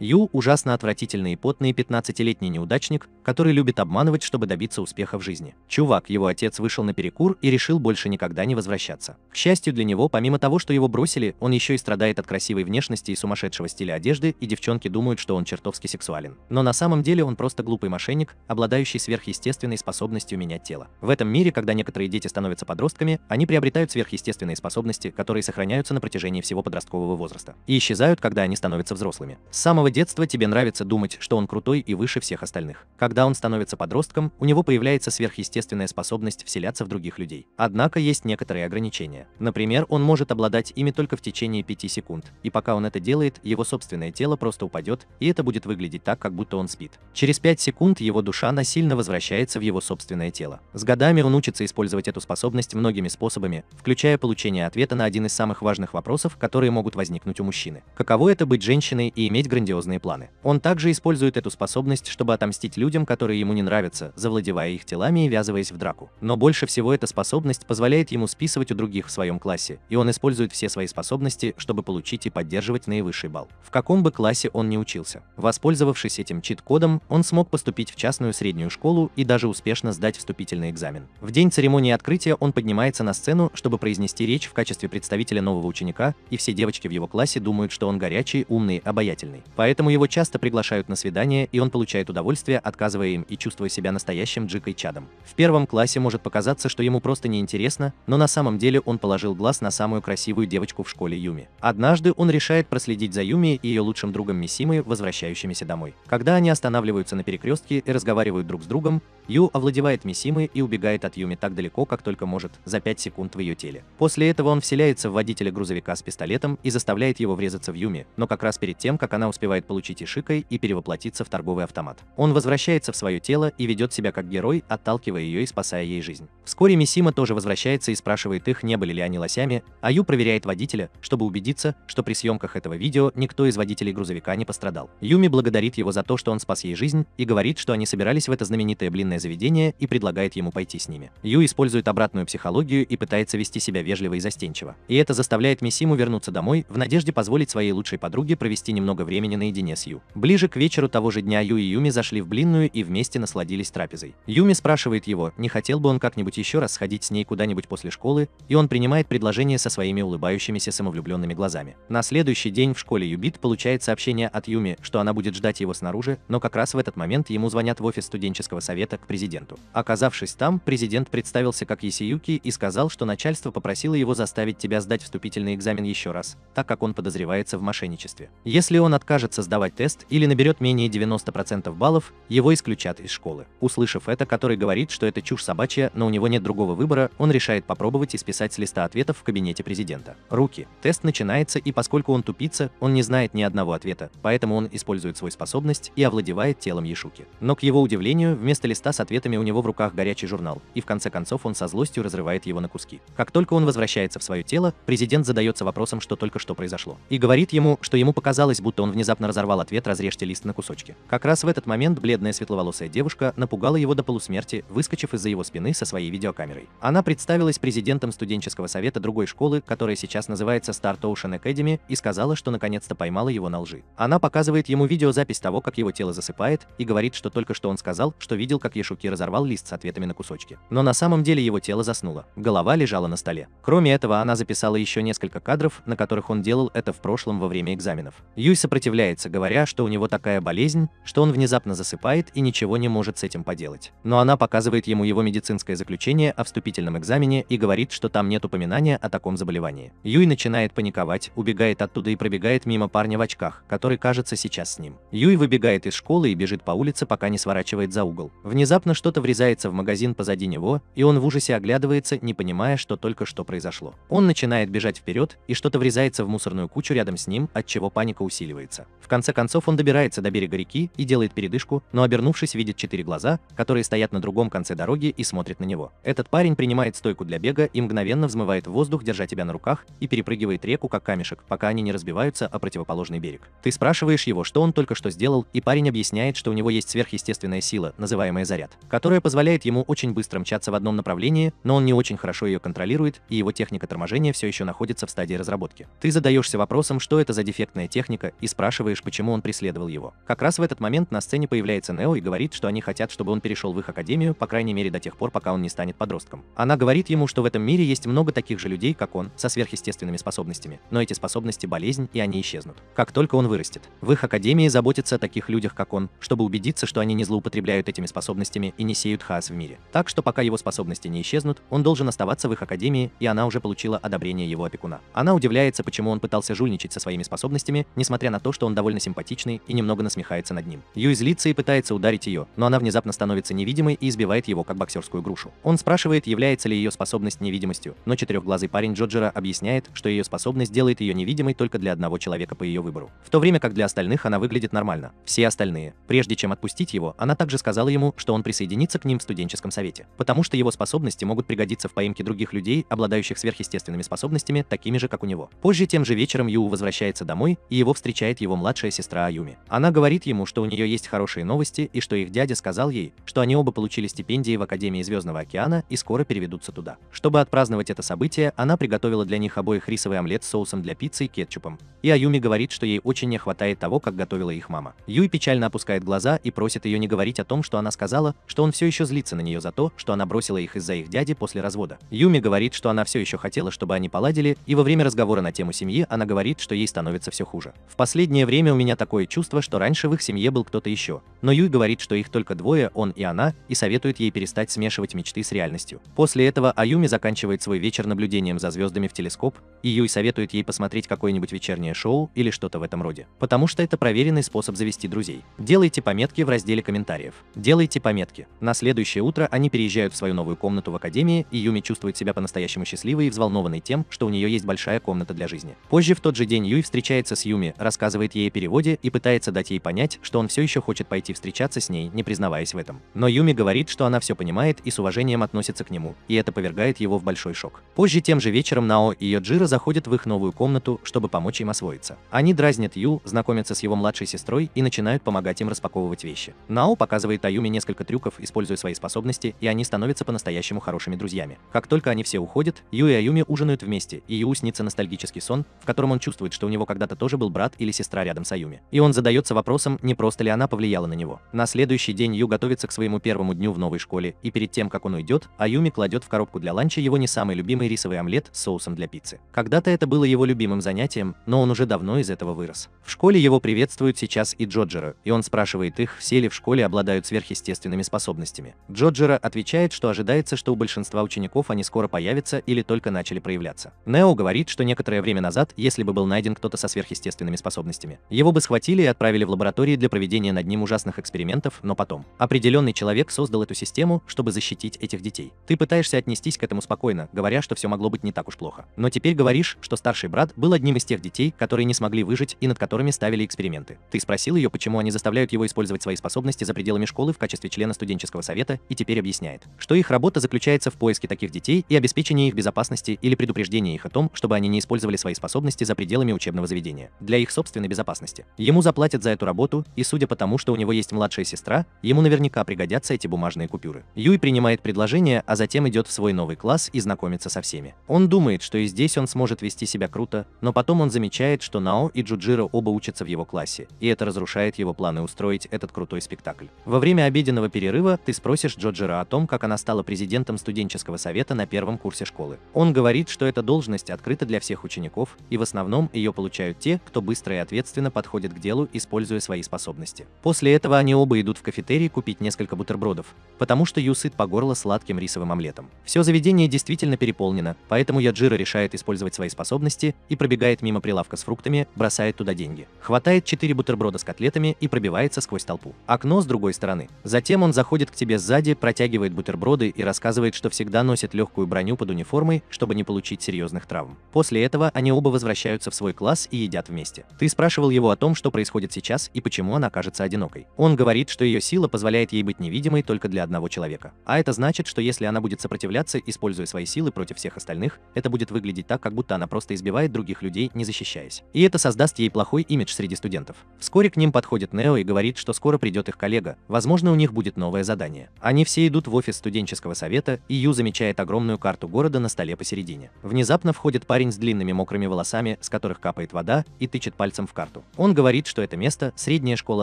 Ю – ужасно отвратительный и потный 15-летний неудачник, который любит обманывать, чтобы добиться успеха в жизни. Чувак, его отец вышел на перекур и решил больше никогда не возвращаться. К счастью для него, помимо того, что его бросили, он еще и страдает от красивой внешности и сумасшедшего стиля одежды, и девчонки думают, что он чертовски сексуален. Но на самом деле он просто глупый мошенник, обладающий сверхъестественной способностью менять тело. В этом мире, когда некоторые дети становятся подростками, они приобретают сверхъестественные способности, которые сохраняются на протяжении всего подросткового возраста, и исчезают, когда они становятся взрослыми. С самого самого детства тебе нравится думать, что он крутой и выше всех остальных. Когда он становится подростком, у него появляется сверхъестественная способность вселяться в других людей. Однако есть некоторые ограничения. Например, он может обладать ими только в течение 5 секунд, и пока он это делает, его собственное тело просто упадет, и это будет выглядеть так, как будто он спит. Через 5 секунд его душа насильно возвращается в его собственное тело. С годами он учится использовать эту способность многими способами, включая получение ответа на один из самых важных вопросов, которые могут возникнуть у мужчины. Каково это быть женщиной и иметь грандиозный грандиозные планы. Он также использует эту способность, чтобы отомстить людям, которые ему не нравятся, завладевая их телами и ввязываясь в драку. Но больше всего эта способность позволяет ему списывать у других в своем классе, и он использует все свои способности, чтобы получить и поддерживать наивысший балл. В каком бы классе он не учился. Воспользовавшись этим чит-кодом, он смог поступить в частную среднюю школу и даже успешно сдать вступительный экзамен. В день церемонии открытия он поднимается на сцену, чтобы произнести речь в качестве представителя нового ученика, и все девочки в его классе думают, что он горячий, умный, обаятельный. Поэтому его часто приглашают на свидание, и он получает удовольствие, отказывая им и чувствуя себя настоящим Джикой Чадом. В первом классе может показаться, что ему просто неинтересно, но на самом деле он положил глаз на самую красивую девочку в школе Юми. Однажды он решает проследить за Юми и ее лучшим другом Мисимой, возвращающимися домой. Когда они останавливаются на перекрестке и разговаривают друг с другом, Ю овладевает Мисимой и убегает от Юми так далеко, как только может, за 5 секунд в ее теле. После этого он вселяется в водителя грузовика с пистолетом и заставляет его врезаться в Юми, но как раз перед тем, как она успевает успевает получить Ишикой и перевоплотиться в торговый автомат. Он возвращается в свое тело и ведет себя как герой, отталкивая ее и спасая ей жизнь. Вскоре Мисима тоже возвращается и спрашивает их, не были ли они лосями, а Ю проверяет водителя, чтобы убедиться, что при съемках этого видео никто из водителей грузовика не пострадал. Юми благодарит его за то, что он спас ей жизнь, и говорит, что они собирались в это знаменитое блинное заведение и предлагает ему пойти с ними. Ю использует обратную психологию и пытается вести себя вежливо и застенчиво. И это заставляет Мисиму вернуться домой в надежде позволить своей лучшей подруге провести немного времени наедине с Ю. Ближе к вечеру того же дня Ю и Юми зашли в блинную и вместе насладились трапезой. Юми спрашивает его, не хотел бы он как-нибудь еще раз сходить с ней куда-нибудь после школы, и он принимает предложение со своими улыбающимися самовлюбленными глазами. На следующий день в школе Юбит получает сообщение от Юми, что она будет ждать его снаружи, но как раз в этот момент ему звонят в офис студенческого совета к президенту. Оказавшись там, президент представился как Исиюки и сказал, что начальство попросило его заставить тебя сдать вступительный экзамен еще раз, так как он подозревается в мошенничестве. Если он откажет откажет создавать тест или наберет менее 90% баллов, его исключат из школы. Услышав это, который говорит, что это чушь собачья, но у него нет другого выбора, он решает попробовать и списать с листа ответов в кабинете президента. Руки. Тест начинается, и поскольку он тупица, он не знает ни одного ответа, поэтому он использует свою способность и овладевает телом Ешуки. Но, к его удивлению, вместо листа с ответами у него в руках горячий журнал, и в конце концов он со злостью разрывает его на куски. Как только он возвращается в свое тело, президент задается вопросом, что только что произошло, и говорит ему, что ему показалось, будто он внезапно аккуратно разорвал ответ «Разрежьте лист на кусочки». Как раз в этот момент бледная светловолосая девушка напугала его до полусмерти, выскочив из-за его спины со своей видеокамерой. Она представилась президентом студенческого совета другой школы, которая сейчас называется Start Ocean Academy, и сказала, что наконец-то поймала его на лжи. Она показывает ему видеозапись того, как его тело засыпает, и говорит, что только что он сказал, что видел, как Яшуки разорвал лист с ответами на кусочки. Но на самом деле его тело заснуло. Голова лежала на столе. Кроме этого, она записала еще несколько кадров, на которых он делал это в прошлом во время экзаменов. Юй сопротивляется притворяется, говоря, что у него такая болезнь, что он внезапно засыпает и ничего не может с этим поделать. Но она показывает ему его медицинское заключение о вступительном экзамене и говорит, что там нет упоминания о таком заболевании. Юй начинает паниковать, убегает оттуда и пробегает мимо парня в очках, который кажется сейчас с ним. Юй выбегает из школы и бежит по улице, пока не сворачивает за угол. Внезапно что-то врезается в магазин позади него, и он в ужасе оглядывается, не понимая, что только что произошло. Он начинает бежать вперед, и что-то врезается в мусорную кучу рядом с ним, от чего паника усиливается. В конце концов он добирается до берега реки и делает передышку, но обернувшись видит четыре глаза, которые стоят на другом конце дороги и смотрят на него. Этот парень принимает стойку для бега и мгновенно взмывает в воздух, держа тебя на руках, и перепрыгивает реку как камешек, пока они не разбиваются о противоположный берег. Ты спрашиваешь его, что он только что сделал, и парень объясняет, что у него есть сверхъестественная сила, называемая заряд, которая позволяет ему очень быстро мчаться в одном направлении, но он не очень хорошо ее контролирует, и его техника торможения все еще находится в стадии разработки. Ты задаешься вопросом, что это за дефектная техника, и спрашиваешь, спрашиваешь, почему он преследовал его. Как раз в этот момент на сцене появляется Нео и говорит, что они хотят, чтобы он перешел в их академию, по крайней мере до тех пор, пока он не станет подростком. Она говорит ему, что в этом мире есть много таких же людей, как он, со сверхъестественными способностями, но эти способности – болезнь, и они исчезнут. Как только он вырастет. В их академии заботятся о таких людях, как он, чтобы убедиться, что они не злоупотребляют этими способностями и не сеют хаос в мире. Так что пока его способности не исчезнут, он должен оставаться в их академии, и она уже получила одобрение его опекуна. Она удивляется, почему он пытался жульничать со своими способностями, несмотря на то, что он довольно симпатичный и немного насмехается над ним. Юй злится и пытается ударить ее, но она внезапно становится невидимой и избивает его как боксерскую грушу. Он спрашивает, является ли ее способность невидимостью, но четырехглазый парень Джоджера объясняет, что ее способность делает ее невидимой только для одного человека по ее выбору. В то время как для остальных она выглядит нормально. Все остальные. Прежде чем отпустить его, она также сказала ему, что он присоединится к ним в студенческом совете, потому что его способности могут пригодиться в поимке других людей, обладающих сверхъестественными способностями, такими же, как у него. Позже тем же вечером Ю возвращается домой, и его встречает его младший младшая сестра Аюми. Она говорит ему, что у нее есть хорошие новости и что их дядя сказал ей, что они оба получили стипендии в Академии Звездного океана и скоро переведутся туда. Чтобы отпраздновать это событие, она приготовила для них обоих рисовый омлет с соусом для пиццы и кетчупом. И Аюми говорит, что ей очень не хватает того, как готовила их мама. Юй печально опускает глаза и просит ее не говорить о том, что она сказала, что он все еще злится на нее за то, что она бросила их из-за их дяди после развода. Юми говорит, что она все еще хотела, чтобы они поладили, и во время разговора на тему семьи она говорит, что ей становится все хуже. В последнее время время у меня такое чувство, что раньше в их семье был кто-то еще. Но Юй говорит, что их только двое, он и она, и советует ей перестать смешивать мечты с реальностью. После этого Аюми заканчивает свой вечер наблюдением за звездами в телескоп, и Юй советует ей посмотреть какое-нибудь вечернее шоу или что-то в этом роде. Потому что это проверенный способ завести друзей. Делайте пометки в разделе комментариев. Делайте пометки. На следующее утро они переезжают в свою новую комнату в академии, и Юми чувствует себя по-настоящему счастливой и взволнованной тем, что у нее есть большая комната для жизни. Позже в тот же день Юй встречается с Юми, рассказывает ей ей переводе и пытается дать ей понять, что он все еще хочет пойти встречаться с ней, не признаваясь в этом. Но Юми говорит, что она все понимает и с уважением относится к нему, и это повергает его в большой шок. Позже тем же вечером Нао и Йоджира заходят в их новую комнату, чтобы помочь им освоиться. Они дразнят Ю, знакомятся с его младшей сестрой и начинают помогать им распаковывать вещи. Нао показывает Аюме несколько трюков, используя свои способности, и они становятся по-настоящему хорошими друзьями. Как только они все уходят, Ю и Аюми ужинают вместе, и Ю снится ностальгический сон, в котором он чувствует, что у него когда-то тоже был брат или сестра рядом взглядом Саюми. И он задается вопросом, не просто ли она повлияла на него. На следующий день Ю готовится к своему первому дню в новой школе, и перед тем, как он уйдет, Аюми кладет в коробку для ланча его не самый любимый рисовый омлет с соусом для пиццы. Когда-то это было его любимым занятием, но он уже давно из этого вырос. В школе его приветствуют сейчас и Джоджера, и он спрашивает их, все ли в школе обладают сверхъестественными способностями. Джоджера отвечает, что ожидается, что у большинства учеников они скоро появятся или только начали проявляться. Нео говорит, что некоторое время назад, если бы был найден кто-то со сверхъестественными способностями, его бы схватили и отправили в лаборатории для проведения над ним ужасных экспериментов, но потом. Определенный человек создал эту систему, чтобы защитить этих детей. Ты пытаешься отнестись к этому спокойно, говоря, что все могло быть не так уж плохо. Но теперь говоришь, что старший брат был одним из тех детей, которые не смогли выжить и над которыми ставили эксперименты. Ты спросил ее, почему они заставляют его использовать свои способности за пределами школы в качестве члена студенческого совета, и теперь объясняет, что их работа заключается в поиске таких детей и обеспечении их безопасности или предупреждении их о том, чтобы они не использовали свои способности за пределами учебного заведения. Для их собственной безопасности безопасности. Ему заплатят за эту работу, и судя по тому, что у него есть младшая сестра, ему наверняка пригодятся эти бумажные купюры. Юй принимает предложение, а затем идет в свой новый класс и знакомится со всеми. Он думает, что и здесь он сможет вести себя круто, но потом он замечает, что Нао и Джуджиро оба учатся в его классе, и это разрушает его планы устроить этот крутой спектакль. Во время обеденного перерыва ты спросишь Джоджира о том, как она стала президентом студенческого совета на первом курсе школы. Он говорит, что эта должность открыта для всех учеников, и в основном ее получают те, кто быстро и ответственно естественно, подходят к делу, используя свои способности. После этого они оба идут в кафетерий купить несколько бутербродов, потому что Ю сыт по горло сладким рисовым омлетом. Все заведение действительно переполнено, поэтому Яджира решает использовать свои способности и пробегает мимо прилавка с фруктами, бросает туда деньги. Хватает 4 бутерброда с котлетами и пробивается сквозь толпу. Окно с другой стороны. Затем он заходит к тебе сзади, протягивает бутерброды и рассказывает, что всегда носит легкую броню под униформой, чтобы не получить серьезных травм. После этого они оба возвращаются в свой класс и едят вместе. Ты спрашивал спрашивал его о том, что происходит сейчас и почему она кажется одинокой. Он говорит, что ее сила позволяет ей быть невидимой только для одного человека. А это значит, что если она будет сопротивляться, используя свои силы против всех остальных, это будет выглядеть так, как будто она просто избивает других людей, не защищаясь. И это создаст ей плохой имидж среди студентов. Вскоре к ним подходит Нео и говорит, что скоро придет их коллега, возможно, у них будет новое задание. Они все идут в офис студенческого совета, и Ю замечает огромную карту города на столе посередине. Внезапно входит парень с длинными мокрыми волосами, с которых капает вода, и тычет пальцем в карту месту. Он говорит, что это место – средняя школа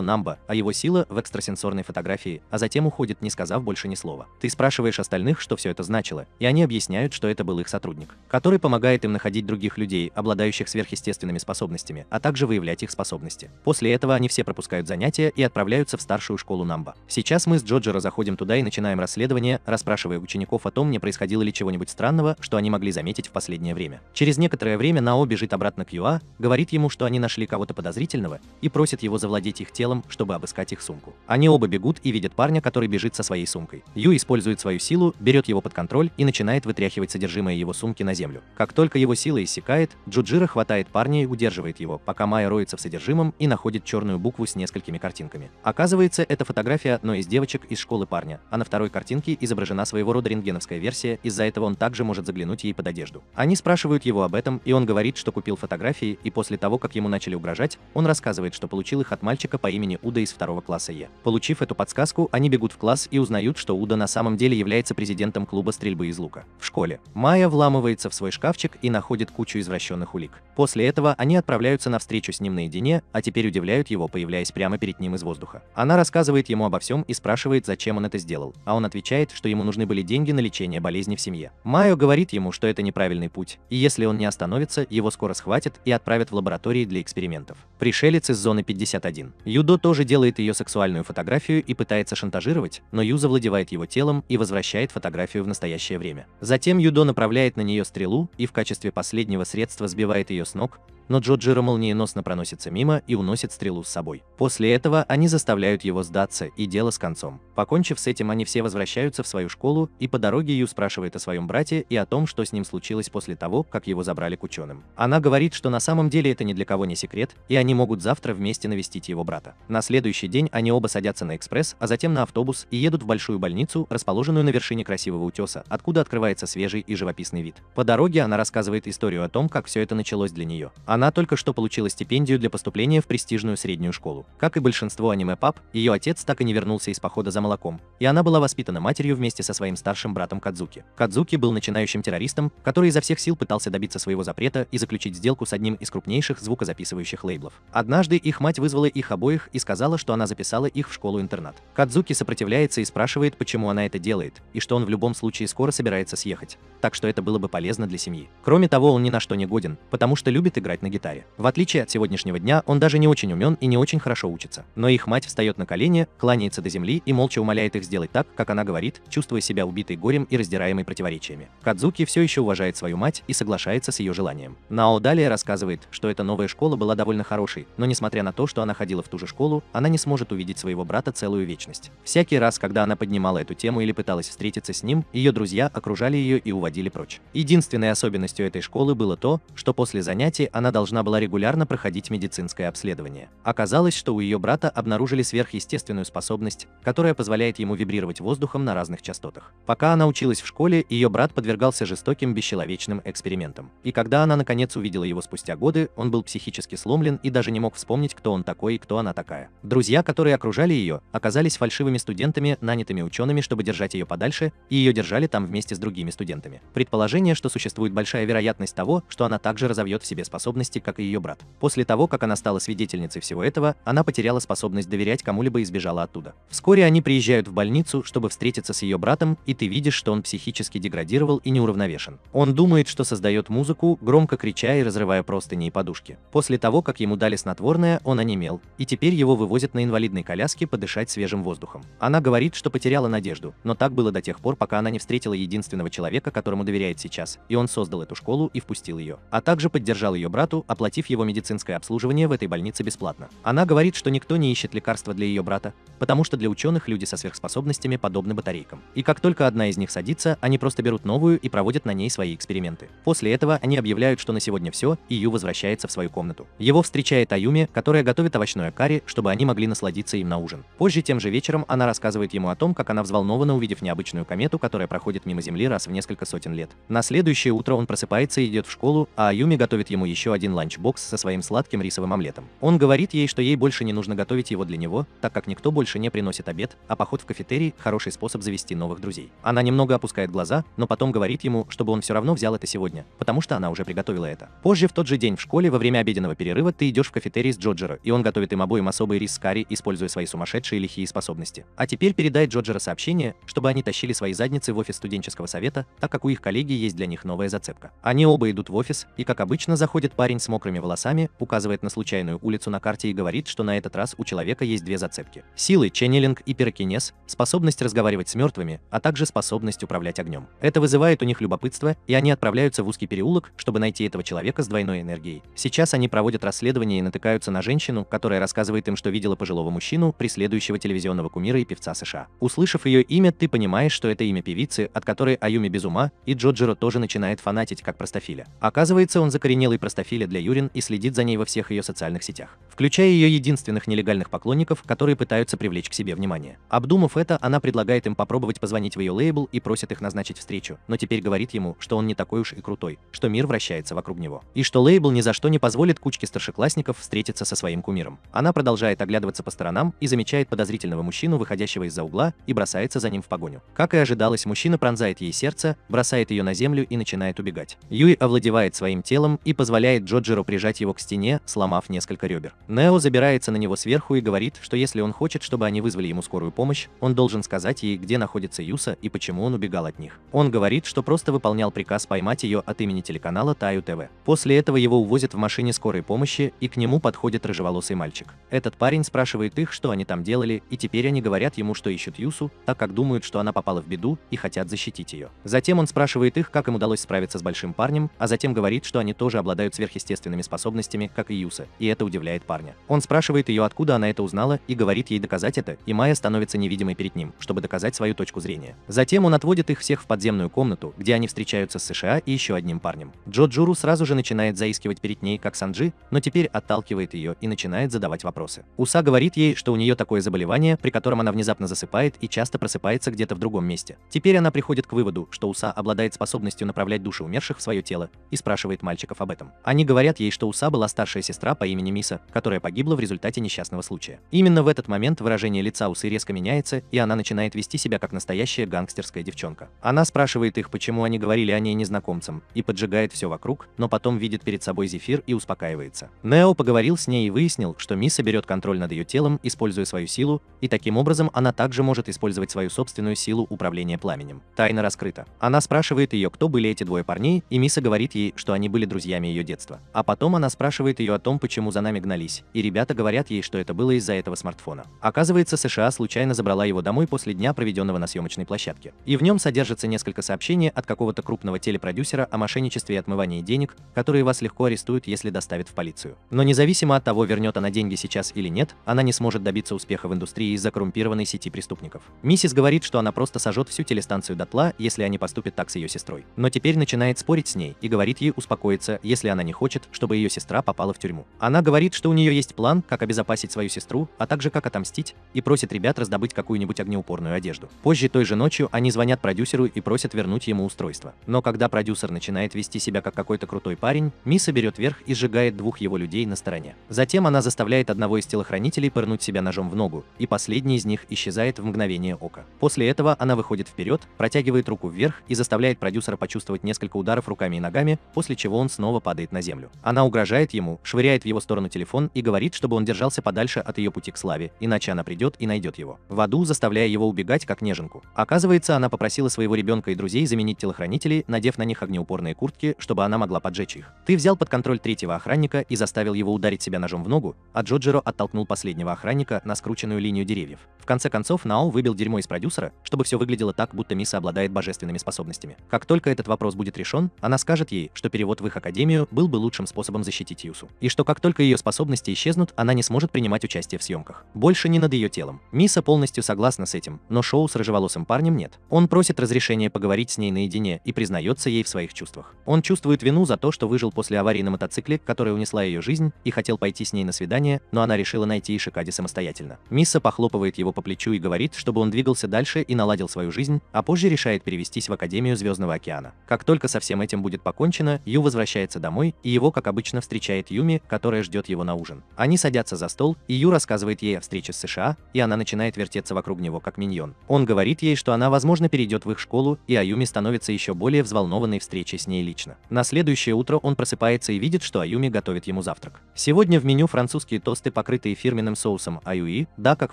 Намба, а его сила – в экстрасенсорной фотографии, а затем уходит, не сказав больше ни слова. Ты спрашиваешь остальных, что все это значило, и они объясняют, что это был их сотрудник, который помогает им находить других людей, обладающих сверхъестественными способностями, а также выявлять их способности. После этого они все пропускают занятия и отправляются в старшую школу Намба. Сейчас мы с Джоджеро заходим туда и начинаем расследование, расспрашивая учеников о том, не происходило ли чего-нибудь странного, что они могли заметить в последнее время. Через некоторое время Нао бежит обратно к Юа, говорит ему, что они нашли кого-то под подозрительного и просит его завладеть их телом, чтобы обыскать их сумку. Они оба бегут и видят парня, который бежит со своей сумкой. Ю использует свою силу, берет его под контроль и начинает вытряхивать содержимое его сумки на землю. Как только его сила иссякает, Джуджира хватает парня и удерживает его, пока Майя роется в содержимом и находит черную букву с несколькими картинками. Оказывается, это фотография одной из девочек из школы парня, а на второй картинке изображена своего рода рентгеновская версия, из-за этого он также может заглянуть ей под одежду. Они спрашивают его об этом, и он говорит, что купил фотографии, и после того, как ему начали угрожать, искать, он рассказывает, что получил их от мальчика по имени Уда из второго класса Е. Получив эту подсказку, они бегут в класс и узнают, что Уда на самом деле является президентом клуба стрельбы из лука. В школе Майя вламывается в свой шкафчик и находит кучу извращенных улик. После этого они отправляются на встречу с ним наедине, а теперь удивляют его, появляясь прямо перед ним из воздуха. Она рассказывает ему обо всем и спрашивает, зачем он это сделал, а он отвечает, что ему нужны были деньги на лечение болезни в семье. Майо говорит ему, что это неправильный путь, и если он не остановится, его скоро схватят и отправят в лаборатории для экспериментов пришелец из зоны 51. Юдо тоже делает ее сексуальную фотографию и пытается шантажировать, но Ю завладевает его телом и возвращает фотографию в настоящее время. Затем Юдо направляет на нее стрелу и в качестве последнего средства сбивает ее с ног, но Джоджиро молниеносно проносится мимо и уносит стрелу с собой. После этого они заставляют его сдаться, и дело с концом. Покончив с этим, они все возвращаются в свою школу, и по дороге Ю спрашивает о своем брате и о том, что с ним случилось после того, как его забрали к ученым. Она говорит, что на самом деле это ни для кого не секрет, и они могут завтра вместе навестить его брата. На следующий день они оба садятся на экспресс, а затем на автобус и едут в большую больницу, расположенную на вершине красивого утеса, откуда открывается свежий и живописный вид. По дороге она рассказывает историю о том, как все это началось для нее. Она она только что получила стипендию для поступления в престижную среднюю школу. Как и большинство аниме-пап, ее отец так и не вернулся из похода за молоком, и она была воспитана матерью вместе со своим старшим братом Кадзуки. Кадзуки был начинающим террористом, который изо всех сил пытался добиться своего запрета и заключить сделку с одним из крупнейших звукозаписывающих лейблов. Однажды их мать вызвала их обоих и сказала, что она записала их в школу-интернат. Кадзуки сопротивляется и спрашивает, почему она это делает, и что он в любом случае скоро собирается съехать, так что это было бы полезно для семьи. Кроме того, он ни на что не годен, потому что любит играть на на гитаре. В отличие от сегодняшнего дня, он даже не очень умен и не очень хорошо учится. Но их мать встает на колени, кланяется до земли и молча умоляет их сделать так, как она говорит, чувствуя себя убитой горем и раздираемой противоречиями. Кадзуки все еще уважает свою мать и соглашается с ее желанием. Нао далее рассказывает, что эта новая школа была довольно хорошей, но несмотря на то, что она ходила в ту же школу, она не сможет увидеть своего брата целую вечность. Всякий раз, когда она поднимала эту тему или пыталась встретиться с ним, ее друзья окружали ее и уводили прочь. Единственной особенностью этой школы было то, что после занятий она должна была регулярно проходить медицинское обследование. Оказалось, что у ее брата обнаружили сверхъестественную способность, которая позволяет ему вибрировать воздухом на разных частотах. Пока она училась в школе, ее брат подвергался жестоким бесчеловечным экспериментам. И когда она наконец увидела его спустя годы, он был психически сломлен и даже не мог вспомнить, кто он такой и кто она такая. Друзья, которые окружали ее, оказались фальшивыми студентами, нанятыми учеными, чтобы держать ее подальше, и ее держали там вместе с другими студентами. Предположение, что существует большая вероятность того, что она также разовьет в себе способность зависимости, как и ее брат. После того, как она стала свидетельницей всего этого, она потеряла способность доверять кому-либо и сбежала оттуда. Вскоре они приезжают в больницу, чтобы встретиться с ее братом, и ты видишь, что он психически деградировал и неуравновешен. Он думает, что создает музыку, громко крича и разрывая простыни и подушки. После того, как ему дали снотворное, он онемел, и теперь его вывозят на инвалидной коляске подышать свежим воздухом. Она говорит, что потеряла надежду, но так было до тех пор, пока она не встретила единственного человека, которому доверяет сейчас, и он создал эту школу и впустил ее. А также поддержал ее брат брату, оплатив его медицинское обслуживание в этой больнице бесплатно. Она говорит, что никто не ищет лекарства для ее брата, потому что для ученых люди со сверхспособностями подобны батарейкам. И как только одна из них садится, они просто берут новую и проводят на ней свои эксперименты. После этого они объявляют, что на сегодня все, и Ю возвращается в свою комнату. Его встречает Аюми, которая готовит овощное карри, чтобы они могли насладиться им на ужин. Позже тем же вечером она рассказывает ему о том, как она взволнована, увидев необычную комету, которая проходит мимо Земли раз в несколько сотен лет. На следующее утро он просыпается и идет в школу, а Аюми готовит ему еще один ланчбокс со своим сладким рисовым омлетом. Он говорит ей, что ей больше не нужно готовить его для него, так как никто больше не приносит обед, а поход в кафетерий – хороший способ завести новых друзей. Она немного опускает глаза, но потом говорит ему, чтобы он все равно взял это сегодня, потому что она уже приготовила это. Позже в тот же день в школе во время обеденного перерыва ты идешь в кафетерий с Джоджеро, и он готовит им обоим особый рис с карри, используя свои сумасшедшие лихие способности. А теперь передает Джоджеро сообщение, чтобы они тащили свои задницы в офис студенческого совета, так как у их коллеги есть для них новая зацепка. Они оба идут в офис, и как обычно заходят по Парень с мокрыми волосами указывает на случайную улицу на карте и говорит, что на этот раз у человека есть две зацепки. Силы, ченнелинг и пирокинез, способность разговаривать с мертвыми, а также способность управлять огнем. Это вызывает у них любопытство, и они отправляются в узкий переулок, чтобы найти этого человека с двойной энергией. Сейчас они проводят расследование и натыкаются на женщину, которая рассказывает им, что видела пожилого мужчину, преследующего телевизионного кумира и певца США. Услышав ее имя, ты понимаешь, что это имя певицы, от которой Аюми без ума, и Джоджиро тоже начинает фанатить как простофиля. Оказывается, он закоренелый простофиль профиля для Юрин и следит за ней во всех ее социальных сетях, включая ее единственных нелегальных поклонников, которые пытаются привлечь к себе внимание. Обдумав это, она предлагает им попробовать позвонить в ее лейбл и просит их назначить встречу, но теперь говорит ему, что он не такой уж и крутой, что мир вращается вокруг него, и что лейбл ни за что не позволит кучке старшеклассников встретиться со своим кумиром. Она продолжает оглядываться по сторонам и замечает подозрительного мужчину, выходящего из-за угла, и бросается за ним в погоню. Как и ожидалось, мужчина пронзает ей сердце, бросает ее на землю и начинает убегать. Юй овладевает своим телом и позволяет Джоджеру прижать его к стене, сломав несколько ребер. Нео забирается на него сверху и говорит, что если он хочет, чтобы они вызвали ему скорую помощь, он должен сказать ей, где находится Юса и почему он убегал от них. Он говорит, что просто выполнял приказ поймать ее от имени телеканала Таю ТВ. После этого его увозят в машине скорой помощи, и к нему подходит рыжеволосый мальчик. Этот парень спрашивает их, что они там делали, и теперь они говорят ему, что ищут Юсу, так как думают, что она попала в беду и хотят защитить ее. Затем он спрашивает их, как им удалось справиться с большим парнем, а затем говорит, что они тоже обладают сверх сверхъестественными способностями, как и Юса, и это удивляет парня. Он спрашивает ее, откуда она это узнала, и говорит ей доказать это, и Майя становится невидимой перед ним, чтобы доказать свою точку зрения. Затем он отводит их всех в подземную комнату, где они встречаются с США и еще одним парнем. Джо Джуру сразу же начинает заискивать перед ней, как Санджи, но теперь отталкивает ее и начинает задавать вопросы. Уса говорит ей, что у нее такое заболевание, при котором она внезапно засыпает и часто просыпается где-то в другом месте. Теперь она приходит к выводу, что Уса обладает способностью направлять души умерших в свое тело, и спрашивает мальчиков об этом. Они говорят ей, что у Са была старшая сестра по имени Миса, которая погибла в результате несчастного случая. Именно в этот момент выражение лица Усы резко меняется, и она начинает вести себя как настоящая гангстерская девчонка. Она спрашивает их, почему они говорили о ней незнакомцам, и поджигает все вокруг, но потом видит перед собой Зефир и успокаивается. Нео поговорил с ней и выяснил, что Миса берет контроль над ее телом, используя свою силу, и таким образом она также может использовать свою собственную силу управления пламенем. Тайна раскрыта. Она спрашивает ее, кто были эти двое парней, и Миса говорит ей, что они были друзьями ее детства устройство. А потом она спрашивает ее о том, почему за нами гнались, и ребята говорят ей, что это было из-за этого смартфона. Оказывается, США случайно забрала его домой после дня, проведенного на съемочной площадке. И в нем содержится несколько сообщений от какого-то крупного телепродюсера о мошенничестве и отмывании денег, которые вас легко арестуют, если доставят в полицию. Но независимо от того, вернет она деньги сейчас или нет, она не сможет добиться успеха в индустрии из-за коррумпированной сети преступников. Миссис говорит, что она просто сожжет всю телестанцию дотла, если они поступят так с ее сестрой. Но теперь начинает спорить с ней и говорит ей успокоиться, если она не хочет, чтобы ее сестра попала в тюрьму. Она говорит, что у нее есть план, как обезопасить свою сестру, а также как отомстить, и просит ребят раздобыть какую-нибудь огнеупорную одежду. Позже той же ночью они звонят продюсеру и просят вернуть ему устройство. Но когда продюсер начинает вести себя как какой-то крутой парень, Миса берет верх и сжигает двух его людей на стороне. Затем она заставляет одного из телохранителей пырнуть себя ножом в ногу, и последний из них исчезает в мгновение ока. После этого она выходит вперед, протягивает руку вверх и заставляет продюсера почувствовать несколько ударов руками и ногами, после чего он снова падает на землю землю. Она угрожает ему, швыряет в его сторону телефон и говорит, чтобы он держался подальше от ее пути к славе, иначе она придет и найдет его. В аду, заставляя его убегать, как неженку. Оказывается, она попросила своего ребенка и друзей заменить телохранителей, надев на них огнеупорные куртки, чтобы она могла поджечь их. Ты взял под контроль третьего охранника и заставил его ударить себя ножом в ногу, а Джоджеро оттолкнул последнего охранника на скрученную линию деревьев. В конце концов, Нао выбил дерьмо из продюсера, чтобы все выглядело так, будто Миса обладает божественными способностями. Как только этот вопрос будет решен, она скажет ей, что перевод в их академию был бы бы лучшим способом защитить Юсу. И что как только ее способности исчезнут, она не сможет принимать участие в съемках. Больше не над ее телом. Миса полностью согласна с этим, но шоу с рыжеволосым парнем нет. Он просит разрешения поговорить с ней наедине и признается ей в своих чувствах. Он чувствует вину за то, что выжил после аварии на мотоцикле, которая унесла ее жизнь, и хотел пойти с ней на свидание, но она решила найти Ишикади самостоятельно. Миса похлопывает его по плечу и говорит, чтобы он двигался дальше и наладил свою жизнь, а позже решает перевестись в Академию Звездного океана. Как только со всем этим будет покончено, Ю возвращается домой и его, как обычно, встречает Юми, которая ждет его на ужин. Они садятся за стол, и Ю рассказывает ей о встрече с США, и она начинает вертеться вокруг него, как миньон. Он говорит ей, что она, возможно, перейдет в их школу, и Аюми становится еще более взволнованной встречей с ней лично. На следующее утро он просыпается и видит, что Аюми готовит ему завтрак. Сегодня в меню французские тосты, покрытые фирменным соусом аюи, да, как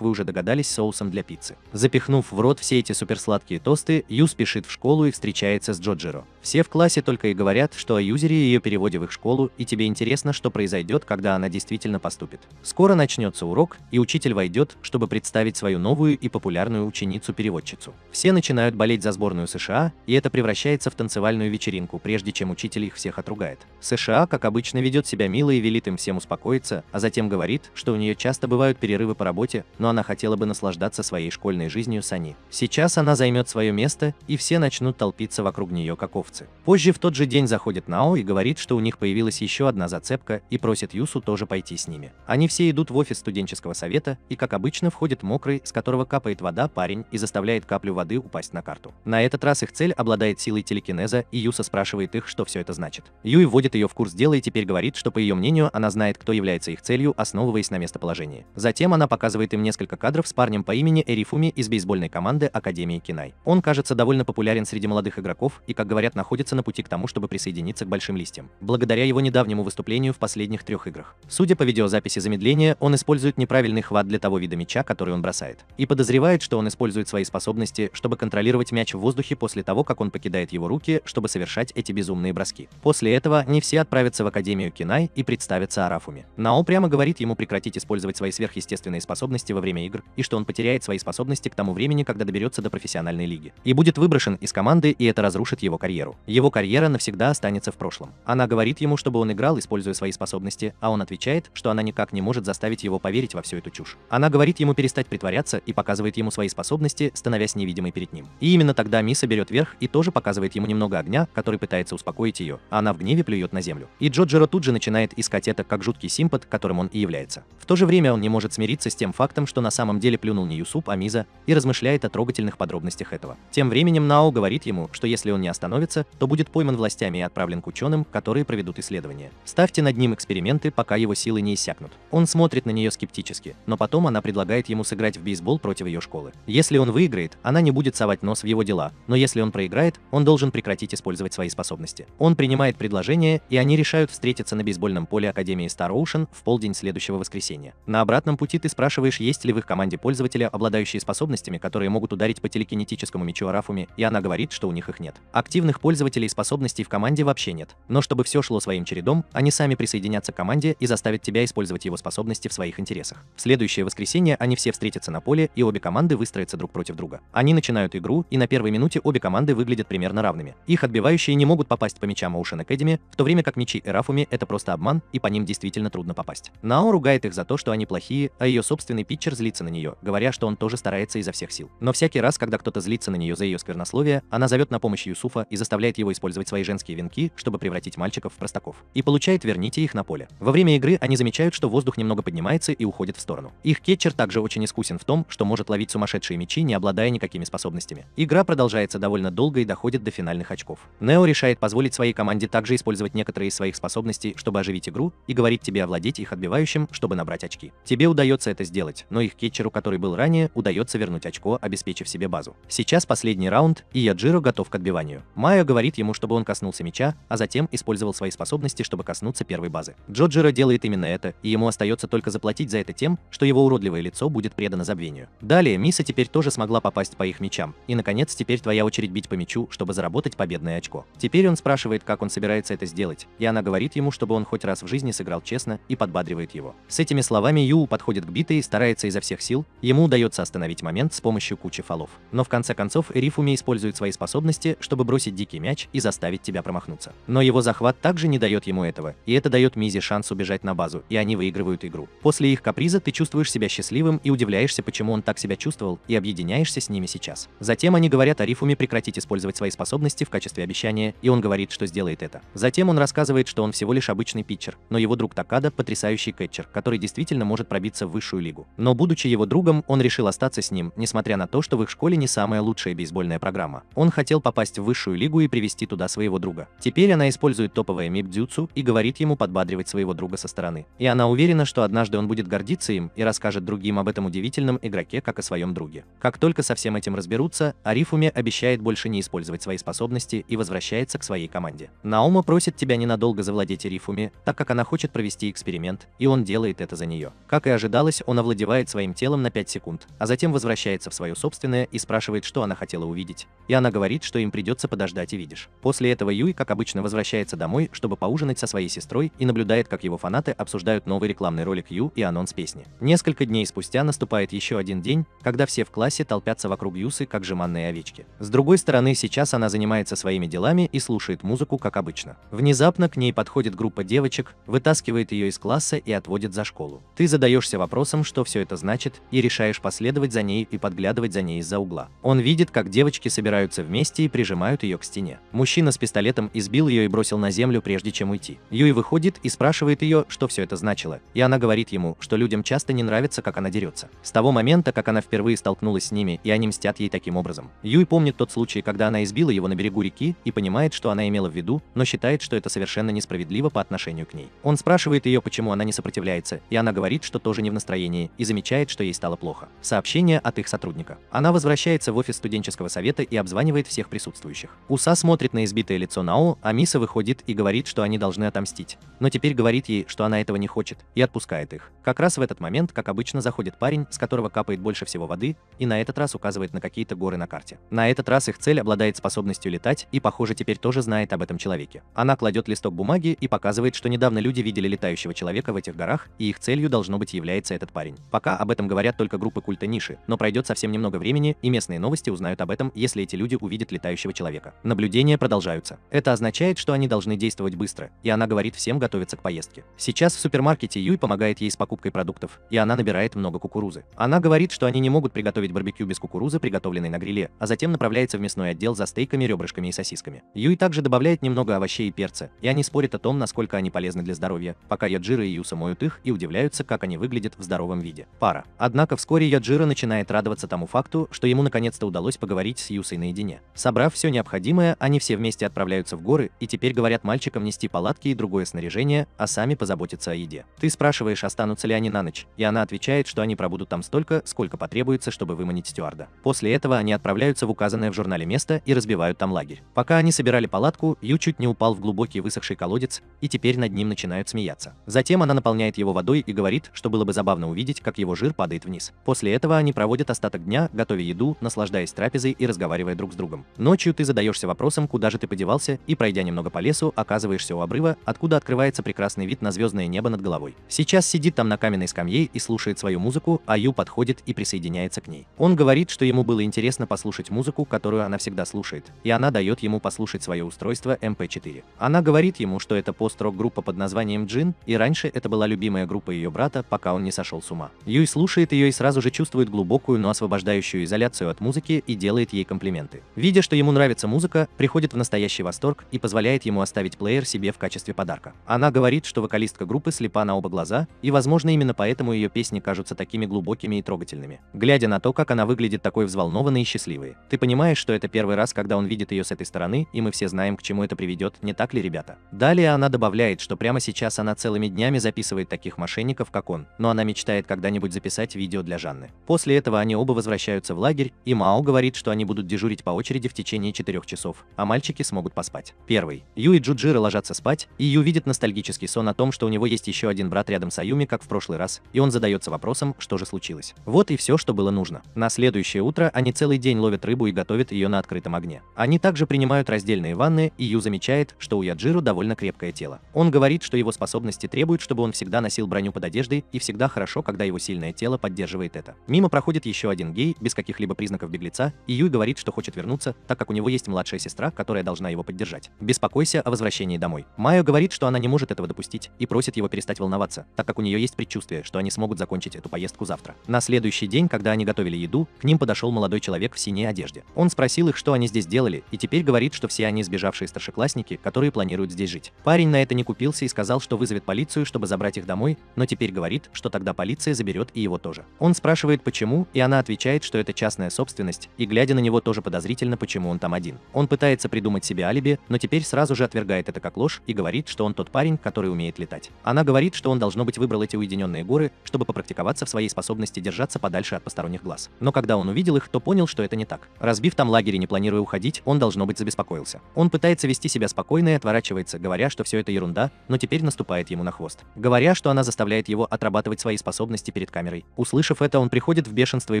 вы уже догадались, соусом для пиццы. Запихнув в рот все эти суперсладкие тосты, Ю спешит в школу и встречается с Джоджеро. Все в классе только и говорят, что о юзере и ее переводе в их школу школу, и тебе интересно, что произойдет, когда она действительно поступит. Скоро начнется урок, и учитель войдет, чтобы представить свою новую и популярную ученицу-переводчицу. Все начинают болеть за сборную США, и это превращается в танцевальную вечеринку, прежде чем учитель их всех отругает. США, как обычно, ведет себя мило и велит им всем успокоиться, а затем говорит, что у нее часто бывают перерывы по работе, но она хотела бы наслаждаться своей школьной жизнью с Ани. Сейчас она займет свое место, и все начнут толпиться вокруг нее как овцы. Позже в тот же день заходит Нао и говорит, что у них появилась появилась еще одна зацепка и просит Юсу тоже пойти с ними. Они все идут в офис студенческого совета, и, как обычно, входит мокрый, с которого капает вода парень и заставляет каплю воды упасть на карту. На этот раз их цель обладает силой телекинеза, и Юса спрашивает их, что все это значит. Юй вводит ее в курс дела и теперь говорит, что, по ее мнению, она знает, кто является их целью, основываясь на местоположении. Затем она показывает им несколько кадров с парнем по имени Эрифуми из бейсбольной команды Академии Кинай. Он, кажется, довольно популярен среди молодых игроков и, как говорят, находится на пути к тому, чтобы присоединиться к большим листьям. Благодаря благодаря его недавнему выступлению в последних трех играх. Судя по видеозаписи замедления, он использует неправильный хват для того вида мяча, который он бросает, и подозревает, что он использует свои способности, чтобы контролировать мяч в воздухе после того, как он покидает его руки, чтобы совершать эти безумные броски. После этого не все отправятся в Академию Кинай и представятся Арафуми. Нао прямо говорит ему прекратить использовать свои сверхъестественные способности во время игр, и что он потеряет свои способности к тому времени, когда доберется до профессиональной лиги. И будет выброшен из команды, и это разрушит его карьеру. Его карьера навсегда останется в прошлом. Она говорит ему, тому, чтобы он играл, используя свои способности, а он отвечает, что она никак не может заставить его поверить во всю эту чушь. Она говорит ему перестать притворяться и показывает ему свои способности, становясь невидимой перед ним. И именно тогда Миса берет верх и тоже показывает ему немного огня, который пытается успокоить ее, а она в гневе плюет на землю. И Джоджеро тут же начинает искать это как жуткий симпат, которым он и является. В то же время он не может смириться с тем фактом, что на самом деле плюнул не Юсуп, а Миза, и размышляет о трогательных подробностях этого. Тем временем Нао говорит ему, что если он не остановится, то будет пойман властями и отправлен к ученым, которые проведут исследования. Ставьте над ним эксперименты, пока его силы не иссякнут. Он смотрит на нее скептически, но потом она предлагает ему сыграть в бейсбол против ее школы. Если он выиграет, она не будет совать нос в его дела, но если он проиграет, он должен прекратить использовать свои способности. Он принимает предложение, и они решают встретиться на бейсбольном поле Академии Star Ocean в полдень следующего воскресенья. На обратном пути ты спрашиваешь, есть ли в их команде пользователя, обладающие способностями, которые могут ударить по телекинетическому мечу Арафуми, и она говорит, что у них их нет. Активных пользователей способностей в команде вообще нет. Но чтобы все шло своим чередом, они сами присоединятся к команде и заставят тебя использовать его способности в своих интересах. В следующее воскресенье они все встретятся на поле, и обе команды выстроятся друг против друга. Они начинают игру, и на первой минуте обе команды выглядят примерно равными. Их отбивающие не могут попасть по мячам Ocean Academy, в то время как мячи Эрафуми — это просто обман, и по ним действительно трудно попасть. Нао ругает их за то, что они плохие, а ее собственный питчер злится на нее, говоря, что он тоже старается изо всех сил. Но всякий раз, когда кто-то злится на нее за ее сквернословие, она зовет на помощь Юсуфа и заставляет его использовать свои женские венки, чтобы превратить мальчиков в простых простаков и получает «верните их на поле». Во время игры они замечают, что воздух немного поднимается и уходит в сторону. Их кетчер также очень искусен в том, что может ловить сумасшедшие мячи, не обладая никакими способностями. Игра продолжается довольно долго и доходит до финальных очков. Нео решает позволить своей команде также использовать некоторые из своих способностей, чтобы оживить игру, и говорит тебе овладеть их отбивающим, чтобы набрать очки. Тебе удается это сделать, но их кетчеру, который был ранее, удается вернуть очко, обеспечив себе базу. Сейчас последний раунд, и Яджиро готов к отбиванию. Майо говорит ему, чтобы он коснулся мяча, а затем использовал свои способности способности, чтобы коснуться первой базы. Джоджера делает именно это, и ему остается только заплатить за это тем, что его уродливое лицо будет предано забвению. Далее Миса теперь тоже смогла попасть по их мячам. И, наконец, теперь твоя очередь бить по мячу, чтобы заработать победное очко. Теперь он спрашивает, как он собирается это сделать, и она говорит ему, чтобы он хоть раз в жизни сыграл честно и подбадривает его. С этими словами Ю подходит к битой и старается изо всех сил, ему удается остановить момент с помощью кучи фолов. Но в конце концов Рифуми использует свои способности, чтобы бросить дикий мяч и заставить тебя промахнуться. Но его захват также не не дает ему этого, и это дает Мизе шанс убежать на базу, и они выигрывают игру. После их каприза ты чувствуешь себя счастливым и удивляешься, почему он так себя чувствовал, и объединяешься с ними сейчас. Затем они говорят Арифуме прекратить использовать свои способности в качестве обещания, и он говорит, что сделает это. Затем он рассказывает, что он всего лишь обычный питчер, но его друг Такада – потрясающий кетчер, который действительно может пробиться в высшую лигу. Но будучи его другом, он решил остаться с ним, несмотря на то, что в их школе не самая лучшая бейсбольная программа. Он хотел попасть в высшую лигу и привести туда своего друга. Теперь она использует топовое мебель дзюцу и говорит ему подбадривать своего друга со стороны. И она уверена, что однажды он будет гордиться им и расскажет другим об этом удивительном игроке, как о своем друге. Как только со всем этим разберутся, Арифуме обещает больше не использовать свои способности и возвращается к своей команде. Наома просит тебя ненадолго завладеть Арифуме, так как она хочет провести эксперимент, и он делает это за нее. Как и ожидалось, он овладевает своим телом на 5 секунд, а затем возвращается в свое собственное и спрашивает, что она хотела увидеть. И она говорит, что им придется подождать и видишь. После этого Юй, как обычно, возвращается домой, чтобы чтобы поужинать со своей сестрой и наблюдает, как его фанаты обсуждают новый рекламный ролик Ю и анонс песни. Несколько дней спустя наступает еще один день, когда все в классе толпятся вокруг Юсы, как жеманные овечки. С другой стороны, сейчас она занимается своими делами и слушает музыку, как обычно. Внезапно к ней подходит группа девочек, вытаскивает ее из класса и отводит за школу. Ты задаешься вопросом, что все это значит, и решаешь последовать за ней и подглядывать за ней из-за угла. Он видит, как девочки собираются вместе и прижимают ее к стене. Мужчина с пистолетом избил ее и бросил на землю, прежде прежде чем уйти. Юй выходит и спрашивает ее, что все это значило, и она говорит ему, что людям часто не нравится, как она дерется. С того момента, как она впервые столкнулась с ними, и они мстят ей таким образом. Юй помнит тот случай, когда она избила его на берегу реки и понимает, что она имела в виду, но считает, что это совершенно несправедливо по отношению к ней. Он спрашивает ее, почему она не сопротивляется, и она говорит, что тоже не в настроении, и замечает, что ей стало плохо. Сообщение от их сотрудника. Она возвращается в офис студенческого совета и обзванивает всех присутствующих. Уса смотрит на избитое лицо Нао, а Миса выходит и говорит, что они должны отомстить. Но теперь говорит ей, что она этого не хочет, и отпускает их. Как раз в этот момент, как обычно, заходит парень, с которого капает больше всего воды, и на этот раз указывает на какие-то горы на карте. На этот раз их цель обладает способностью летать, и, похоже, теперь тоже знает об этом человеке. Она кладет листок бумаги и показывает, что недавно люди видели летающего человека в этих горах, и их целью должно быть является этот парень. Пока об этом говорят только группы культа ниши, но пройдет совсем немного времени, и местные новости узнают об этом, если эти люди увидят летающего человека. Наблюдения продолжаются. Это означает, что они должны действовать делать быстро, и она говорит всем готовиться к поездке. Сейчас в супермаркете Юй помогает ей с покупкой продуктов, и она набирает много кукурузы. Она говорит, что они не могут приготовить барбекю без кукурузы, приготовленной на гриле, а затем направляется в мясной отдел за стейками, ребрышками и сосисками. Юй также добавляет немного овощей и перца, и они спорят о том, насколько они полезны для здоровья, пока Яджира и Юса моют их и удивляются, как они выглядят в здоровом виде. Пара. Однако вскоре Яджира начинает радоваться тому факту, что ему наконец-то удалось поговорить с Юсой наедине. Собрав все необходимое, они все вместе отправляются в горы и теперь говорят мальчикам нам нести палатки и другое снаряжение, а сами позаботиться о еде. Ты спрашиваешь, останутся ли они на ночь, и она отвечает, что они пробудут там столько, сколько потребуется, чтобы выманить стюарда. После этого они отправляются в указанное в журнале место и разбивают там лагерь. Пока они собирали палатку, Ю чуть не упал в глубокий высохший колодец, и теперь над ним начинают смеяться. Затем она наполняет его водой и говорит, что было бы забавно увидеть, как его жир падает вниз. После этого они проводят остаток дня, готовя еду, наслаждаясь трапезой и разговаривая друг с другом. Ночью ты задаешься вопросом, куда же ты подевался, и пройдя немного по лесу, оказывается оказываешься у обрыва, откуда открывается прекрасный вид на звездное небо над головой. Сейчас сидит там на каменной скамье и слушает свою музыку, а Ю подходит и присоединяется к ней. Он говорит, что ему было интересно послушать музыку, которую она всегда слушает, и она дает ему послушать свое устройство MP4. Эм она говорит ему, что это пост-рок группа под названием Джин, и раньше это была любимая группа ее брата, пока он не сошел с ума. Юй слушает ее и сразу же чувствует глубокую, но освобождающую изоляцию от музыки и делает ей комплименты. Видя, что ему нравится музыка, приходит в настоящий восторг и позволяет ему оставить плеер Фишер себе в качестве подарка. Она говорит, что вокалистка группы слепа на оба глаза, и, возможно, именно поэтому ее песни кажутся такими глубокими и трогательными. Глядя на то, как она выглядит такой взволнованной и счастливой, ты понимаешь, что это первый раз, когда он видит ее с этой стороны, и мы все знаем, к чему это приведет, не так ли, ребята? Далее она добавляет, что прямо сейчас она целыми днями записывает таких мошенников, как он, но она мечтает когда-нибудь записать видео для Жанны. После этого они оба возвращаются в лагерь, и Мао говорит, что они будут дежурить по очереди в течение четырех часов, а мальчики смогут поспать. Первый. Ю и Джуджира ложатся спать, и Ю видит ностальгический сон о том, что у него есть еще один брат рядом с Аюми, как в прошлый раз, и он задается вопросом, что же случилось. Вот и все, что было нужно. На следующее утро они целый день ловят рыбу и готовят ее на открытом огне. Они также принимают раздельные ванны, и Ю замечает, что у Яджиру довольно крепкое тело. Он говорит, что его способности требуют, чтобы он всегда носил броню под одеждой, и всегда хорошо, когда его сильное тело поддерживает это. Мимо проходит еще один гей, без каких-либо признаков беглеца, и Юй говорит, что хочет вернуться, так как у него есть младшая сестра, которая должна его поддержать. Беспокойся о возвращении домой. Майо говорит, что она не может этого допустить и просит его перестать волноваться, так как у нее есть предчувствие, что они смогут закончить эту поездку завтра. На следующий день, когда они готовили еду, к ним подошел молодой человек в синей одежде. Он спросил их, что они здесь делали, и теперь говорит, что все они сбежавшие старшеклассники, которые планируют здесь жить. Парень на это не купился и сказал, что вызовет полицию, чтобы забрать их домой, но теперь говорит, что тогда полиция заберет и его тоже. Он спрашивает, почему, и она отвечает, что это частная собственность, и глядя на него тоже подозрительно, почему он там один. Он пытается придумать себе алиби, но теперь сразу же отвергает это как как ложь и говорит, что он тот парень, который умеет летать. Она говорит, что он должно быть выбрал эти уединенные горы, чтобы попрактиковаться в своей способности держаться подальше от посторонних глаз. Но когда он увидел их, то понял, что это не так. Разбив там лагерь и не планируя уходить, он должно быть забеспокоился. Он пытается вести себя спокойно и отворачивается, говоря, что все это ерунда, но теперь наступает ему на хвост. Говоря, что она заставляет его отрабатывать свои способности перед камерой. Услышав это, он приходит в бешенство и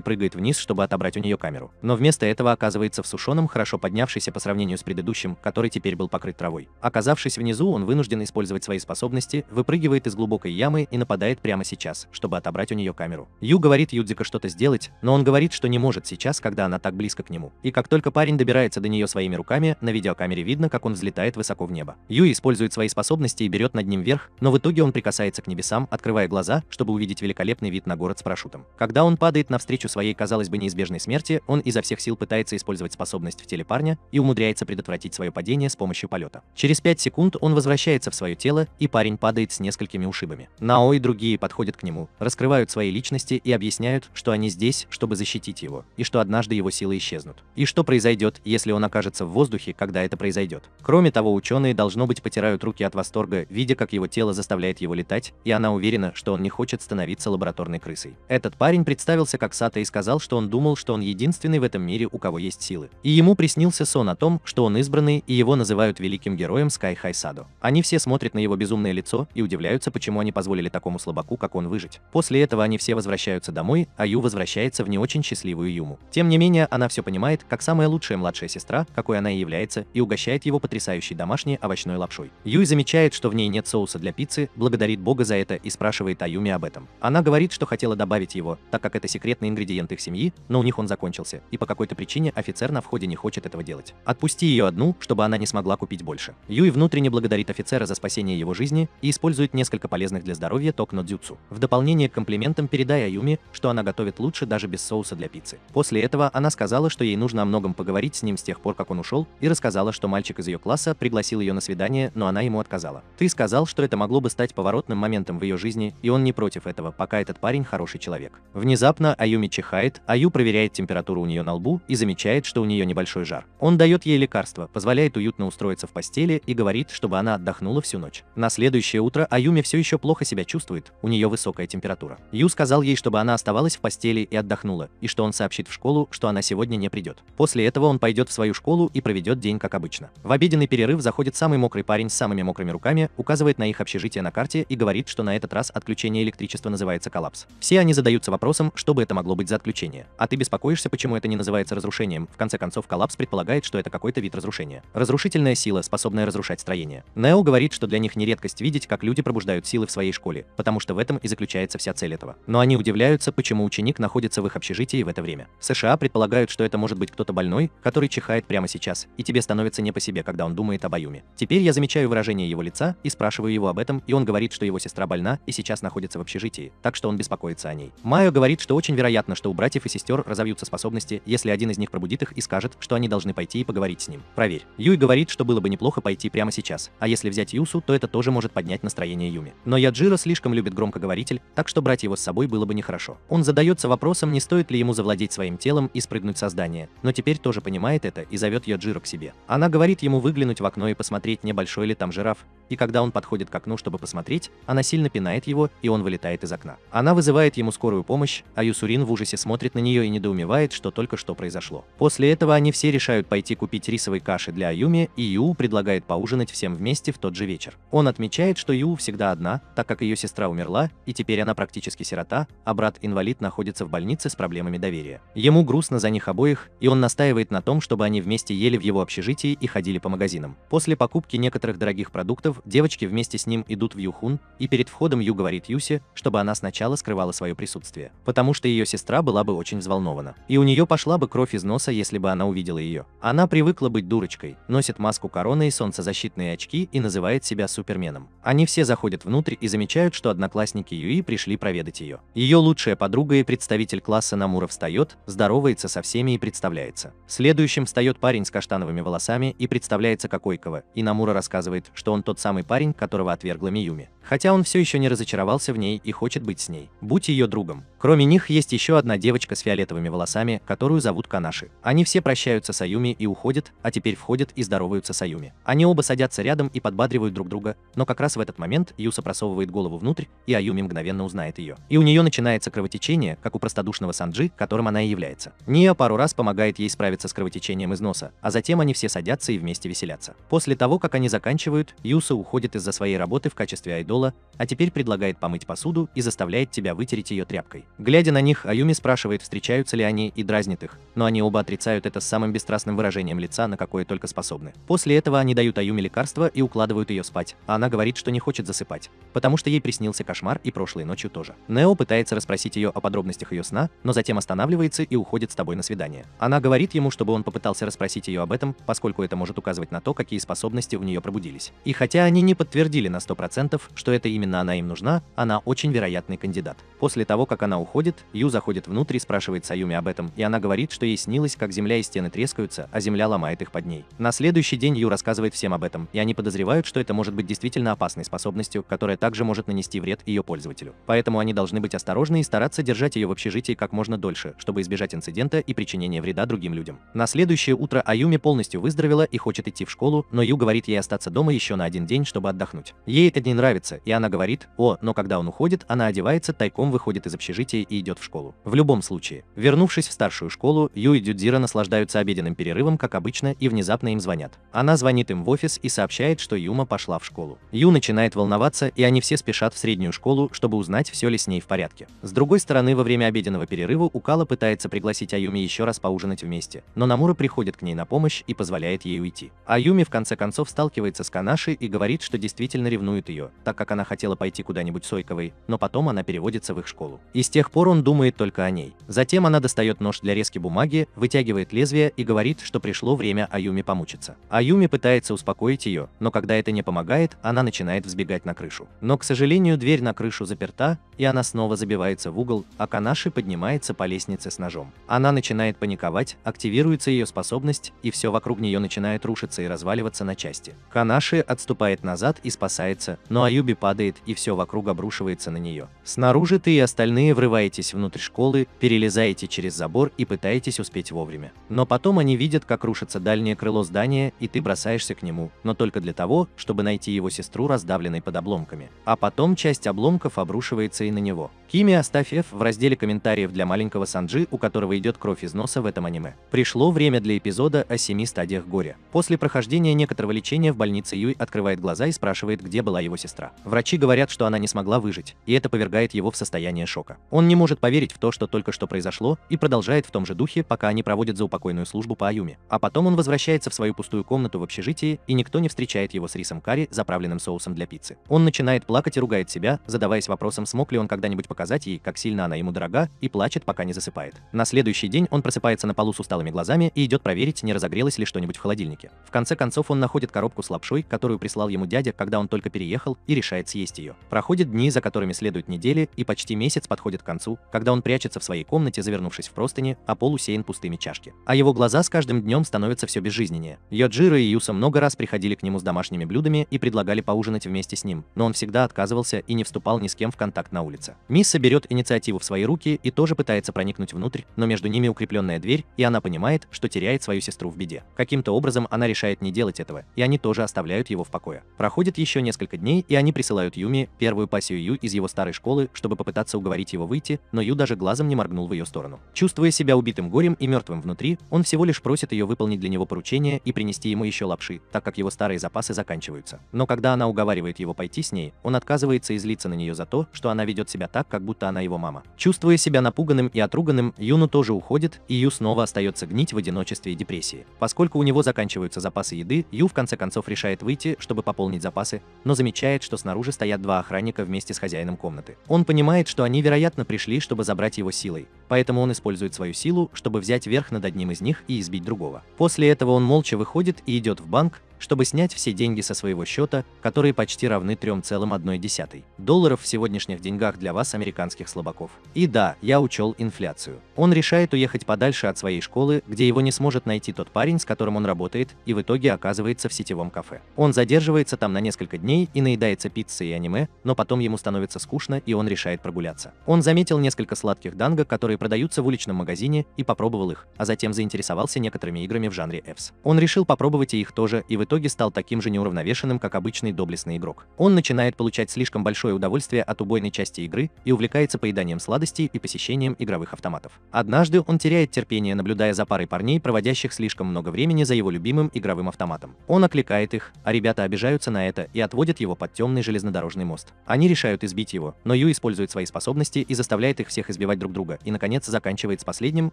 прыгает вниз, чтобы отобрать у нее камеру. Но вместо этого оказывается в сушеном, хорошо поднявшийся по сравнению с предыдущим, который теперь был покрыт травой. Оказавшись Оказавшись внизу, он вынужден использовать свои способности, выпрыгивает из глубокой ямы и нападает прямо сейчас, чтобы отобрать у нее камеру. Ю говорит Юдзика что-то сделать, но он говорит, что не может сейчас, когда она так близко к нему. И как только парень добирается до нее своими руками, на видеокамере видно, как он взлетает высоко в небо. Ю использует свои способности и берет над ним верх, но в итоге он прикасается к небесам, открывая глаза, чтобы увидеть великолепный вид на город с парашютом. Когда он падает навстречу своей, казалось бы, неизбежной смерти, он изо всех сил пытается использовать способность в теле парня и умудряется предотвратить свое падение с помощью полета. Через 5 секунд он возвращается в свое тело, и парень падает с несколькими ушибами. Нао и другие подходят к нему, раскрывают свои личности и объясняют, что они здесь, чтобы защитить его, и что однажды его силы исчезнут. И что произойдет, если он окажется в воздухе, когда это произойдет. Кроме того, ученые, должно быть, потирают руки от восторга, видя, как его тело заставляет его летать, и она уверена, что он не хочет становиться лабораторной крысой. Этот парень представился как Сата и сказал, что он думал, что он единственный в этом мире, у кого есть силы. И ему приснился сон о том, что он избранный, и его называют великим героем Sky Кай Хайсадо. Они все смотрят на его безумное лицо и удивляются, почему они позволили такому слабаку, как он, выжить. После этого они все возвращаются домой, а Ю возвращается в не очень счастливую Юму. Тем не менее, она все понимает, как самая лучшая младшая сестра, какой она и является, и угощает его потрясающей домашней овощной лапшой. Юй замечает, что в ней нет соуса для пиццы, благодарит бога за это и спрашивает Аюми об этом. Она говорит, что хотела добавить его, так как это секретный ингредиент их семьи, но у них он закончился, и по какой-то причине офицер на входе не хочет этого делать. Отпусти ее одну, чтобы она не смогла купить больше. Юй вновь внутренне благодарит офицера за спасение его жизни и использует несколько полезных для здоровья токно дзюцу. В дополнение к комплиментам передай Аюми, что она готовит лучше даже без соуса для пиццы. После этого она сказала, что ей нужно о многом поговорить с ним с тех пор, как он ушел, и рассказала, что мальчик из ее класса пригласил ее на свидание, но она ему отказала. Ты сказал, что это могло бы стать поворотным моментом в ее жизни, и он не против этого, пока этот парень хороший человек. Внезапно Аюми чихает, Аю проверяет температуру у нее на лбу и замечает, что у нее небольшой жар. Он дает ей лекарство, позволяет уютно устроиться в постели и говорит, говорит, чтобы она отдохнула всю ночь. На следующее утро Аюми все еще плохо себя чувствует, у нее высокая температура. Ю сказал ей, чтобы она оставалась в постели и отдохнула, и что он сообщит в школу, что она сегодня не придет. После этого он пойдет в свою школу и проведет день как обычно. В обеденный перерыв заходит самый мокрый парень с самыми мокрыми руками, указывает на их общежитие на карте и говорит, что на этот раз отключение электричества называется коллапс. Все они задаются вопросом, что бы это могло быть за отключение. А ты беспокоишься, почему это не называется разрушением? В конце концов, коллапс предполагает, что это какой-то вид разрушения. Разрушительная сила, способная разрушать строения. Нео говорит, что для них не редкость видеть, как люди пробуждают силы в своей школе, потому что в этом и заключается вся цель этого. Но они удивляются, почему ученик находится в их общежитии в это время. США предполагают, что это может быть кто-то больной, который чихает прямо сейчас, и тебе становится не по себе, когда он думает об Аюме. Теперь я замечаю выражение его лица и спрашиваю его об этом, и он говорит, что его сестра больна и сейчас находится в общежитии, так что он беспокоится о ней. Майо говорит, что очень вероятно, что у братьев и сестер разовьются способности, если один из них пробудит их и скажет, что они должны пойти и поговорить с ним. Проверь. Юй говорит, что было бы неплохо пойти прямо сейчас. А если взять Юсу, то это тоже может поднять настроение Юми. Но Яджира слишком любит громкоговоритель, так что брать его с собой было бы нехорошо. Он задается вопросом, не стоит ли ему завладеть своим телом и спрыгнуть со здания, но теперь тоже понимает это и зовет Яджира к себе. Она говорит ему выглянуть в окно и посмотреть, небольшой ли там жираф, и когда он подходит к окну, чтобы посмотреть, она сильно пинает его, и он вылетает из окна. Она вызывает ему скорую помощь, а Юсурин в ужасе смотрит на нее и недоумевает, что только что произошло. После этого они все решают пойти купить рисовой каши для Аюми, и Ю предлагает поужинать ужинать всем вместе в тот же вечер. Он отмечает, что Ю всегда одна, так как ее сестра умерла, и теперь она практически сирота, а брат-инвалид находится в больнице с проблемами доверия. Ему грустно за них обоих, и он настаивает на том, чтобы они вместе ели в его общежитии и ходили по магазинам. После покупки некоторых дорогих продуктов, девочки вместе с ним идут в Юхун, и перед входом Ю говорит Юсе, чтобы она сначала скрывала свое присутствие, потому что ее сестра была бы очень взволнована. И у нее пошла бы кровь из носа, если бы она увидела ее. Она привыкла быть дурочкой, носит маску короны и солнцезащиту, защитные очки и называет себя Суперменом. Они все заходят внутрь и замечают, что одноклассники Юи пришли проведать ее. Ее лучшая подруга и представитель класса Намура встает, здоровается со всеми и представляется. Следующим встает парень с каштановыми волосами и представляется как Ойкова, и Намура рассказывает, что он тот самый парень, которого отвергла Миюми. Хотя он все еще не разочаровался в ней и хочет быть с ней. Будь ее другом. Кроме них есть еще одна девочка с фиолетовыми волосами, которую зовут Канаши. Они все прощаются с Аюми и уходят, а теперь входят и здороваются с Аюми. Они оба садятся рядом и подбадривают друг друга, но как раз в этот момент Юса просовывает голову внутрь, и Аюми мгновенно узнает ее. И у нее начинается кровотечение, как у простодушного Санджи, которым она и является. Ния пару раз помогает ей справиться с кровотечением из носа, а затем они все садятся и вместе веселятся. После того, как они заканчивают, Юса уходит из-за своей работы в качестве айдола, а теперь предлагает помыть посуду и заставляет тебя вытереть ее тряпкой. Глядя на них, Аюми спрашивает, встречаются ли они, и дразнит их, но они оба отрицают это с самым бесстрастным выражением лица, на какое только способны. После этого они дают Аюми лекарство и укладывают ее спать, а она говорит, что не хочет засыпать, потому что ей приснился кошмар и прошлой ночью тоже. Нео пытается расспросить ее о подробностях ее сна, но затем останавливается и уходит с тобой на свидание. Она говорит ему, чтобы он попытался расспросить ее об этом, поскольку это может указывать на то, какие способности у нее пробудились. И хотя они не подтвердили на 100%, что это именно она им нужна, она очень вероятный кандидат. После того, как она уходит, Ю заходит внутрь и спрашивает Саюми об этом, и она говорит, что ей снилось, как земля и стены трескаются, а земля ломает их под ней. На следующий день Ю рассказывает всем об этом, и они подозревают, что это может быть действительно опасной способностью, которая также может нанести вред ее пользователю. Поэтому они должны быть осторожны и стараться держать ее в общежитии как можно дольше, чтобы избежать инцидента и причинения вреда другим людям. На следующее утро Аюми полностью выздоровела и хочет идти в школу, но Ю говорит ей остаться дома еще на один день, чтобы отдохнуть. Ей это не нравится, и она говорит «О», но когда он уходит, она одевается, тайком выходит из общежития занятий и идет в школу. В любом случае, вернувшись в старшую школу, Ю и Дюдзира наслаждаются обеденным перерывом, как обычно, и внезапно им звонят. Она звонит им в офис и сообщает, что Юма пошла в школу. Ю начинает волноваться, и они все спешат в среднюю школу, чтобы узнать, все ли с ней в порядке. С другой стороны, во время обеденного перерыва Укала пытается пригласить Аюми еще раз поужинать вместе, но Намура приходит к ней на помощь и позволяет ей уйти. Аюми в конце концов сталкивается с Канаши и говорит, что действительно ревнует ее, так как она хотела пойти куда-нибудь с Ойковой, но потом она переводится в их школу. Из тех тех пор он думает только о ней. Затем она достает нож для резки бумаги, вытягивает лезвие и говорит, что пришло время Аюми помучиться. Аюми пытается успокоить ее, но когда это не помогает, она начинает взбегать на крышу. Но, к сожалению, дверь на крышу заперта, и она снова забивается в угол, а Канаши поднимается по лестнице с ножом. Она начинает паниковать, активируется ее способность, и все вокруг нее начинает рушиться и разваливаться на части. Канаши отступает назад и спасается, но Аюби падает, и все вокруг обрушивается на нее. Снаружи ты и остальные врываются врываетесь внутрь школы, перелезаете через забор и пытаетесь успеть вовремя. Но потом они видят, как рушится дальнее крыло здания, и ты бросаешься к нему, но только для того, чтобы найти его сестру, раздавленной под обломками. А потом часть обломков обрушивается и на него. Кими Астафьев в разделе комментариев для маленького Санджи, у которого идет кровь из носа в этом аниме. Пришло время для эпизода о семи стадиях горя. После прохождения некоторого лечения в больнице Юй открывает глаза и спрашивает, где была его сестра. Врачи говорят, что она не смогла выжить, и это повергает его в состояние шока. Он он не может поверить в то, что только что произошло, и продолжает в том же духе, пока они проводят заупокойную службу по Аюме. А потом он возвращается в свою пустую комнату в общежитии, и никто не встречает его с рисом карри, заправленным соусом для пиццы. Он начинает плакать и ругает себя, задаваясь вопросом, смог ли он когда-нибудь показать ей, как сильно она ему дорога, и плачет, пока не засыпает. На следующий день он просыпается на полу с усталыми глазами и идет проверить, не разогрелось ли что-нибудь в холодильнике. В конце концов он находит коробку с лапшой, которую прислал ему дядя, когда он только переехал, и решает съесть ее. Проходят дни, за которыми следуют недели, и почти месяц подходит к концу, когда он прячется в своей комнате, завернувшись в простыни, а пол усеян пустыми чашки. А его глаза с каждым днем становятся все безжизненнее. Йоджира и Юса много раз приходили к нему с домашними блюдами и предлагали поужинать вместе с ним, но он всегда отказывался и не вступал ни с кем в контакт на улице. Мисса берет инициативу в свои руки и тоже пытается проникнуть внутрь, но между ними укрепленная дверь, и она понимает, что теряет свою сестру в беде. Каким-то образом она решает не делать этого, и они тоже оставляют его в покое. Проходит еще несколько дней, и они присылают Юми, первую пассию Ю из его старой школы, чтобы попытаться уговорить его выйти, выйти, но Ю даже глазом не моргнул в ее сторону. Чувствуя себя убитым горем и мертвым внутри, он всего лишь просит ее выполнить для него поручение и принести ему еще лапши, так как его старые запасы заканчиваются. Но когда она уговаривает его пойти с ней, он отказывается и злится на нее за то, что она ведет себя так, как будто она его мама. Чувствуя себя напуганным и отруганным, Юну тоже уходит, и Ю снова остается гнить в одиночестве и депрессии. Поскольку у него заканчиваются запасы еды, Ю в конце концов решает выйти, чтобы пополнить запасы, но замечает, что снаружи стоят два охранника вместе с хозяином комнаты. Он понимает, что они, вероятно, конечно, пришли, чтобы забрать его силой, поэтому он использует свою силу, чтобы взять верх над одним из них и избить другого. После этого он молча выходит и идет в банк, чтобы снять все деньги со своего счета, которые почти равны 3,1 долларов в сегодняшних деньгах для вас, американских слабаков. И да, я учел инфляцию. Он решает уехать подальше от своей школы, где его не сможет найти тот парень, с которым он работает, и в итоге оказывается в сетевом кафе. Он задерживается там на несколько дней и наедается пиццей и аниме, но потом ему становится скучно, и он решает прогуляться. Он заметил несколько сладких данго, которые продаются в уличном магазине, и попробовал их, а затем заинтересовался некоторыми играми в жанре Эвс. Он решил попробовать и их тоже, и в итоге итоге стал таким же неуравновешенным, как обычный доблестный игрок. Он начинает получать слишком большое удовольствие от убойной части игры и увлекается поеданием сладостей и посещением игровых автоматов. Однажды он теряет терпение, наблюдая за парой парней, проводящих слишком много времени за его любимым игровым автоматом. Он окликает их, а ребята обижаются на это и отводят его под темный железнодорожный мост. Они решают избить его, но Ю использует свои способности и заставляет их всех избивать друг друга, и, наконец, заканчивает с последним,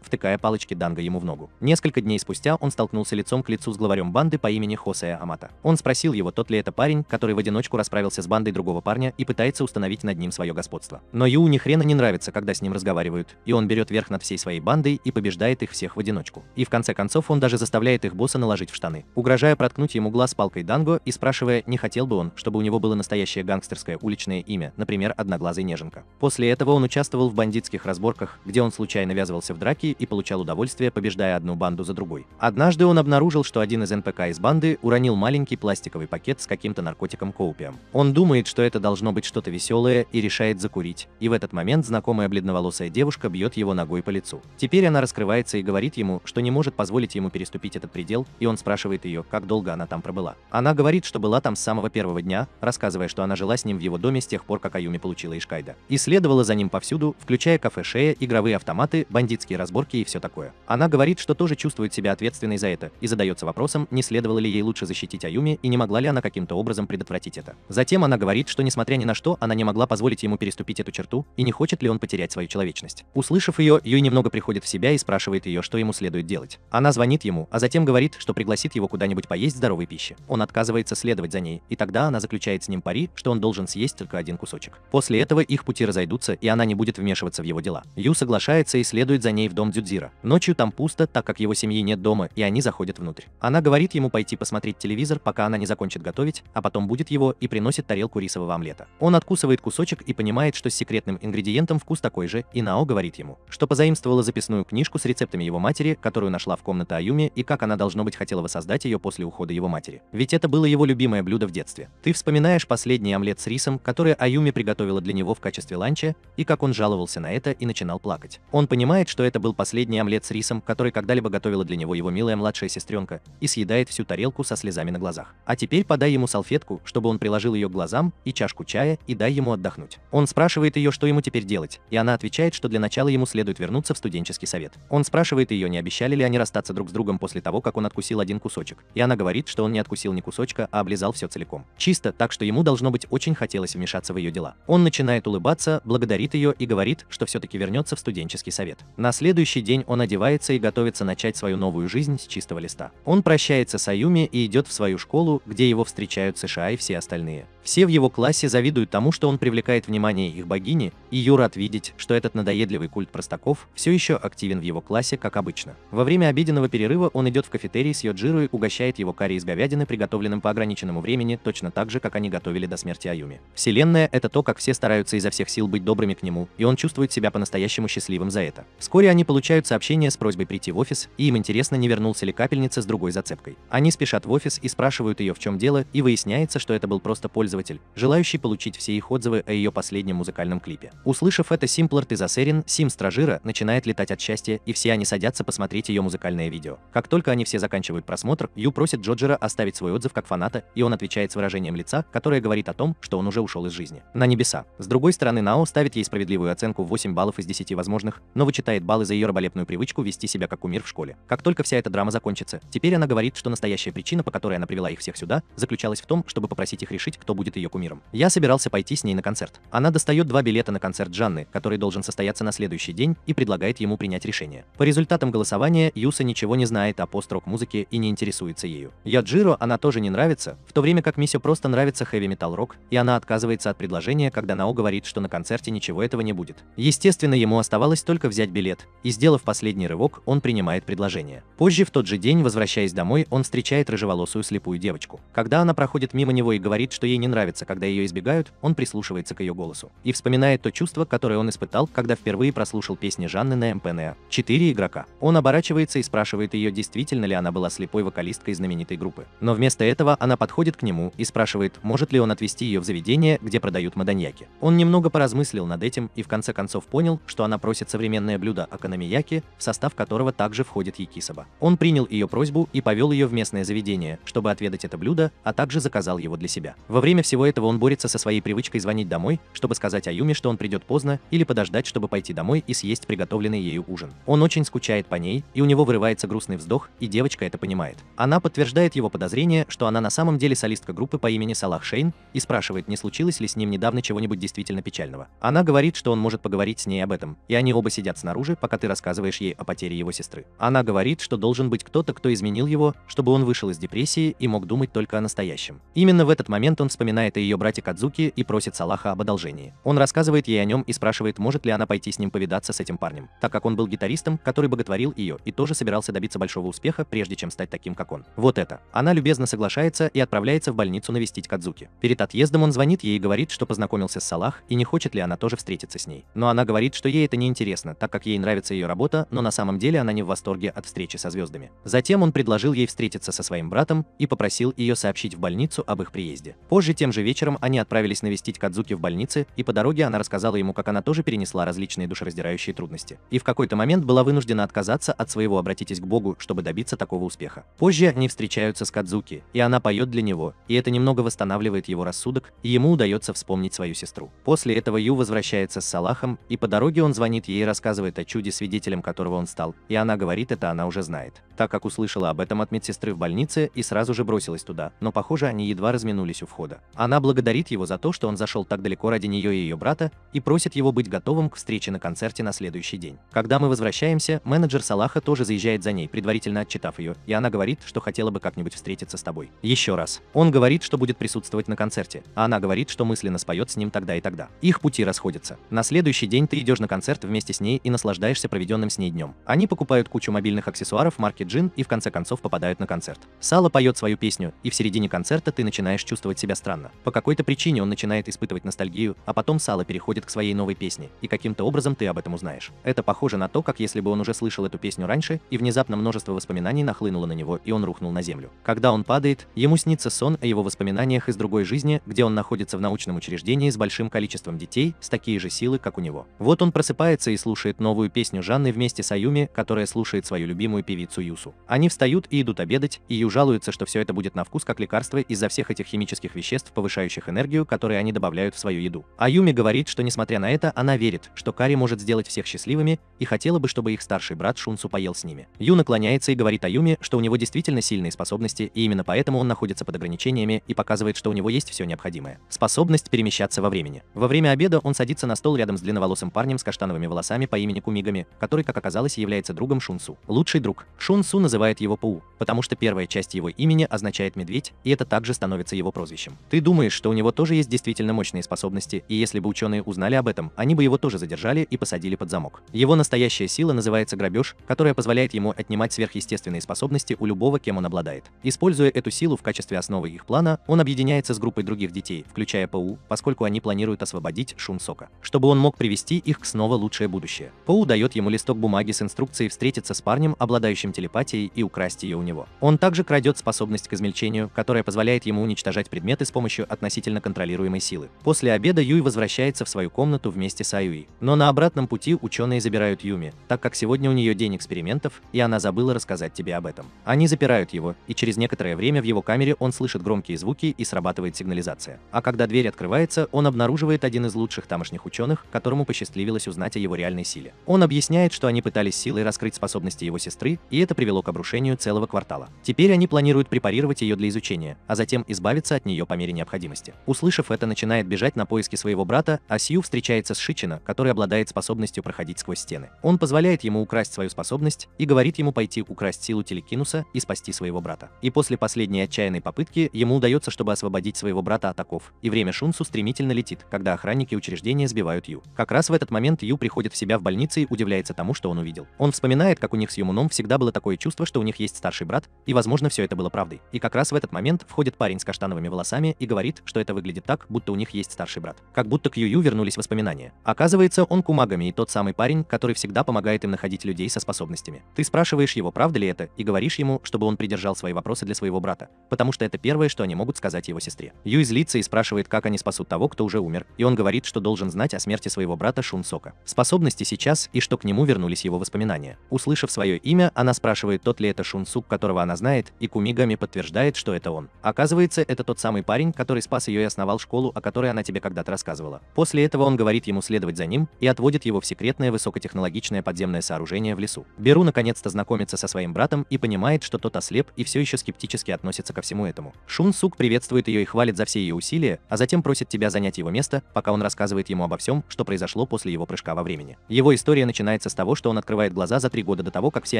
втыкая палочки Данга ему в ногу. Несколько дней спустя он столкнулся лицом к лицу с главарем банды по имени Хосе Исая Амата. Он спросил его, тот ли это парень, который в одиночку расправился с бандой другого парня и пытается установить над ним свое господство. Но Ю ни хрена не нравится, когда с ним разговаривают, и он берет верх над всей своей бандой и побеждает их всех в одиночку. И в конце концов он даже заставляет их босса наложить в штаны, угрожая проткнуть ему глаз палкой Данго и спрашивая, не хотел бы он, чтобы у него было настоящее гангстерское уличное имя, например, Одноглазый Неженка. После этого он участвовал в бандитских разборках, где он случайно ввязывался в драки и получал удовольствие, побеждая одну банду за другой. Однажды он обнаружил, что один из НПК из банды уронил маленький пластиковый пакет с каким-то наркотиком коупием. Он думает, что это должно быть что-то веселое и решает закурить, и в этот момент знакомая бледноволосая девушка бьет его ногой по лицу. Теперь она раскрывается и говорит ему, что не может позволить ему переступить этот предел, и он спрашивает ее, как долго она там пробыла. Она говорит, что была там с самого первого дня, рассказывая, что она жила с ним в его доме с тех пор, как Аюми получила Ишкайда. И следовала за ним повсюду, включая кафе Шея, игровые автоматы, бандитские разборки и все такое. Она говорит, что тоже чувствует себя ответственной за это, и задается вопросом, не следовало ли ей лучше лучше защитить Аюми и не могла ли она каким-то образом предотвратить это. Затем она говорит, что несмотря ни на что, она не могла позволить ему переступить эту черту и не хочет ли он потерять свою человечность. Услышав ее, Юй немного приходит в себя и спрашивает ее, что ему следует делать. Она звонит ему, а затем говорит, что пригласит его куда-нибудь поесть здоровой пищи. Он отказывается следовать за ней, и тогда она заключает с ним пари, что он должен съесть только один кусочек. После этого их пути разойдутся, и она не будет вмешиваться в его дела. Ю соглашается и следует за ней в дом Дзюдзира. Ночью там пусто, так как его семьи нет дома, и они заходят внутрь. Она говорит ему пойти посмотреть смотреть телевизор, пока она не закончит готовить, а потом будет его и приносит тарелку рисового омлета. Он откусывает кусочек и понимает, что с секретным ингредиентом вкус такой же, и Нао говорит ему, что позаимствовала записную книжку с рецептами его матери, которую нашла в комнате Аюми, и как она, должно быть, хотела воссоздать ее после ухода его матери. Ведь это было его любимое блюдо в детстве. Ты вспоминаешь последний омлет с рисом, который Аюми приготовила для него в качестве ланча, и как он жаловался на это и начинал плакать. Он понимает, что это был последний омлет с рисом, который когда-либо готовила для него его милая младшая сестренка, и съедает всю тарелку со слезами на глазах. А теперь подай ему салфетку, чтобы он приложил ее к глазам, и чашку чая, и дай ему отдохнуть. Он спрашивает ее, что ему теперь делать, и она отвечает, что для начала ему следует вернуться в студенческий совет. Он спрашивает ее, не обещали ли они расстаться друг с другом после того, как он откусил один кусочек, и она говорит, что он не откусил ни кусочка, а облизал все целиком. Чисто, так что ему должно быть очень хотелось вмешаться в ее дела. Он начинает улыбаться, благодарит ее и говорит, что все-таки вернется в студенческий совет. На следующий день он одевается и готовится начать свою новую жизнь с чистого листа. Он прощается с Аюми и идет в свою школу, где его встречают США и все остальные. Все в его классе завидуют тому, что он привлекает внимание их богини, и Ю рад видеть, что этот надоедливый культ простаков все еще активен в его классе, как обычно. Во время обеденного перерыва он идет в кафетерий с Йоджиру и угощает его карри из говядины, приготовленным по ограниченному времени, точно так же, как они готовили до смерти Аюми. Вселенная — это то, как все стараются изо всех сил быть добрыми к нему, и он чувствует себя по-настоящему счастливым за это. Вскоре они получают сообщение с просьбой прийти в офис, и им интересно, не вернулся ли капельница с другой зацепкой. Они спешат в офис и спрашивают ее, в чем дело, и выясняется, что это был просто пользователь пользователь, желающий получить все их отзывы о ее последнем музыкальном клипе. Услышав это, Симплер Тезасерин, Сим Стражира, начинает летать от счастья, и все они садятся посмотреть ее музыкальное видео. Как только они все заканчивают просмотр, Ю просит Джоджера оставить свой отзыв как фаната, и он отвечает с выражением лица, которое говорит о том, что он уже ушел из жизни. На небеса. С другой стороны, Нао ставит ей справедливую оценку 8 баллов из 10 возможных, но вычитает баллы за ее раболепную привычку вести себя как умер в школе. Как только вся эта драма закончится, теперь она говорит, что настоящая причина, по которой она привела их всех сюда, заключалась в том, чтобы попросить их решить, кто будет будет ее кумиром. Я собирался пойти с ней на концерт. Она достает два билета на концерт Жанны, который должен состояться на следующий день, и предлагает ему принять решение. По результатам голосования Юса ничего не знает о пост-рок музыке и не интересуется ею. Яджиро она тоже не нравится, в то время как Мисю просто нравится хэви-метал-рок, и она отказывается от предложения, когда Нао говорит, что на концерте ничего этого не будет. Естественно, ему оставалось только взять билет, и сделав последний рывок, он принимает предложение. Позже, в тот же день, возвращаясь домой, он встречает рыжеволосую слепую девочку. Когда она проходит мимо него и говорит, что ей не нравится, когда ее избегают, он прислушивается к ее голосу. И вспоминает то чувство, которое он испытал, когда впервые прослушал песни Жанны на МПНА. Четыре игрока. Он оборачивается и спрашивает ее, действительно ли она была слепой вокалисткой знаменитой группы. Но вместо этого она подходит к нему и спрашивает, может ли он отвезти ее в заведение, где продают маданьяки. Он немного поразмыслил над этим и в конце концов понял, что она просит современное блюдо акономияки, в состав которого также входит якисоба. Он принял ее просьбу и повел ее в местное заведение, чтобы отведать это блюдо, а также заказал его для себя. Во время Кроме всего этого, он борется со своей привычкой звонить домой, чтобы сказать Аюме, что он придет поздно, или подождать, чтобы пойти домой и съесть приготовленный ею ужин. Он очень скучает по ней, и у него вырывается грустный вздох, и девочка это понимает. Она подтверждает его подозрение, что она на самом деле солистка группы по имени Салах Шейн, и спрашивает, не случилось ли с ним недавно чего-нибудь действительно печального. Она говорит, что он может поговорить с ней об этом, и они оба сидят снаружи, пока ты рассказываешь ей о потере его сестры. Она говорит, что должен быть кто-то, кто изменил его, чтобы он вышел из депрессии и мог думать только о настоящем. Именно в этот момент он вспоминает вспоминает о ее брате Кадзуки и просит Салаха об одолжении. Он рассказывает ей о нем и спрашивает, может ли она пойти с ним повидаться с этим парнем, так как он был гитаристом, который боготворил ее и тоже собирался добиться большого успеха, прежде чем стать таким, как он. Вот это. Она любезно соглашается и отправляется в больницу навестить Кадзуки. Перед отъездом он звонит ей и говорит, что познакомился с Салах и не хочет ли она тоже встретиться с ней. Но она говорит, что ей это не интересно, так как ей нравится ее работа, но на самом деле она не в восторге от встречи со звездами. Затем он предложил ей встретиться со своим братом и попросил ее сообщить в больницу об их приезде. Позже тем же вечером они отправились навестить Кадзуки в больнице, и по дороге она рассказала ему, как она тоже перенесла различные душераздирающие трудности. И в какой-то момент была вынуждена отказаться от своего «обратитесь к Богу», чтобы добиться такого успеха. Позже они встречаются с Кадзуки, и она поет для него, и это немного восстанавливает его рассудок, и ему удается вспомнить свою сестру. После этого Ю возвращается с Салахом, и по дороге он звонит ей и рассказывает о чуде, свидетелем которого он стал, и она говорит, это она уже знает, так как услышала об этом от медсестры в больнице и сразу же бросилась туда, но похоже они едва разминулись у входа. Она благодарит его за то, что он зашел так далеко ради нее и ее брата, и просит его быть готовым к встрече на концерте на следующий день. Когда мы возвращаемся, менеджер Салаха тоже заезжает за ней, предварительно отчитав ее, и она говорит, что хотела бы как-нибудь встретиться с тобой. Еще раз. Он говорит, что будет присутствовать на концерте, а она говорит, что мысленно споет с ним тогда и тогда. Их пути расходятся. На следующий день ты идешь на концерт вместе с ней и наслаждаешься проведенным с ней днем. Они покупают кучу мобильных аксессуаров марки Джин и в конце концов попадают на концерт. Сала поет свою песню, и в середине концерта ты начинаешь чувствовать себя странно странно. По какой-то причине он начинает испытывать ностальгию, а потом Сало переходит к своей новой песне, и каким-то образом ты об этом узнаешь. Это похоже на то, как если бы он уже слышал эту песню раньше, и внезапно множество воспоминаний нахлынуло на него, и он рухнул на землю. Когда он падает, ему снится сон о его воспоминаниях из другой жизни, где он находится в научном учреждении с большим количеством детей, с такие же силы, как у него. Вот он просыпается и слушает новую песню Жанны вместе с Аюми, которая слушает свою любимую певицу Юсу. Они встают и идут обедать, и Ю жалуется, что все это будет на вкус как лекарство из-за всех этих химических веществ, веществ, повышающих энергию, которые они добавляют в свою еду. Аюми говорит, что несмотря на это, она верит, что Кари может сделать всех счастливыми и хотела бы, чтобы их старший брат Шунсу поел с ними. Ю наклоняется и говорит Аюми, что у него действительно сильные способности, и именно поэтому он находится под ограничениями и показывает, что у него есть все необходимое. Способность перемещаться во времени. Во время обеда он садится на стол рядом с длинноволосым парнем с каштановыми волосами по имени Кумигами, который, как оказалось, является другом Шунсу. Лучший друг. Шунсу называет его Пу, потому что первая часть его имени означает «медведь», и это также становится его прозвищем. Ты думаешь, что у него тоже есть действительно мощные способности, и если бы ученые узнали об этом, они бы его тоже задержали и посадили под замок. Его настоящая сила называется грабеж, которая позволяет ему отнимать сверхъестественные способности у любого, кем он обладает. Используя эту силу в качестве основы их плана, он объединяется с группой других детей, включая ПУ, поскольку они планируют освободить Шунсока, чтобы он мог привести их к снова лучшее будущее. ПУ дает ему листок бумаги с инструкцией встретиться с парнем, обладающим телепатией, и украсть ее у него. Он также крадет способность к измельчению, которая позволяет ему уничтожать предметы с помощью помощью относительно контролируемой силы. После обеда Юй возвращается в свою комнату вместе с Аюи. Но на обратном пути ученые забирают Юми, так как сегодня у нее день экспериментов, и она забыла рассказать тебе об этом. Они запирают его, и через некоторое время в его камере он слышит громкие звуки и срабатывает сигнализация. А когда дверь открывается, он обнаруживает один из лучших тамошних ученых, которому посчастливилось узнать о его реальной силе. Он объясняет, что они пытались силой раскрыть способности его сестры, и это привело к обрушению целого квартала. Теперь они планируют препарировать ее для изучения, а затем избавиться от нее по мере мере необходимости. Услышав это, начинает бежать на поиски своего брата, а Сью встречается с Шичина, который обладает способностью проходить сквозь стены. Он позволяет ему украсть свою способность и говорит ему пойти украсть силу Телекинуса и спасти своего брата. И после последней отчаянной попытки ему удается, чтобы освободить своего брата от оков, и время Шунсу стремительно летит, когда охранники учреждения сбивают Ю. Как раз в этот момент Ю приходит в себя в больнице и удивляется тому, что он увидел. Он вспоминает, как у них с Юмуном всегда было такое чувство, что у них есть старший брат, и, возможно, все это было правдой. И как раз в этот момент входит парень с каштановыми волосами и говорит, что это выглядит так, будто у них есть старший брат. Как будто к Юю вернулись воспоминания. Оказывается, он Кумагами и тот самый парень, который всегда помогает им находить людей со способностями. Ты спрашиваешь его, правда ли это, и говоришь ему, чтобы он придержал свои вопросы для своего брата, потому что это первое, что они могут сказать его сестре. Юй злится и спрашивает, как они спасут того, кто уже умер, и он говорит, что должен знать о смерти своего брата Шун Сока. Способности сейчас и что к нему вернулись его воспоминания. Услышав свое имя, она спрашивает, тот ли это Шун Сук, которого она знает, и Кумигами подтверждает, что это он. Оказывается, это тот самый парень, Кен, который спас ее и основал школу, о которой она тебе когда-то рассказывала. После этого он говорит ему следовать за ним и отводит его в секретное высокотехнологичное подземное сооружение в лесу. Беру наконец-то знакомится со своим братом и понимает, что тот ослеп и все еще скептически относится ко всему этому. Шун Сук приветствует ее и хвалит за все ее усилия, а затем просит тебя занять его место, пока он рассказывает ему обо всем, что произошло после его прыжка во времени. Его история начинается с того, что он открывает глаза за три года до того, как все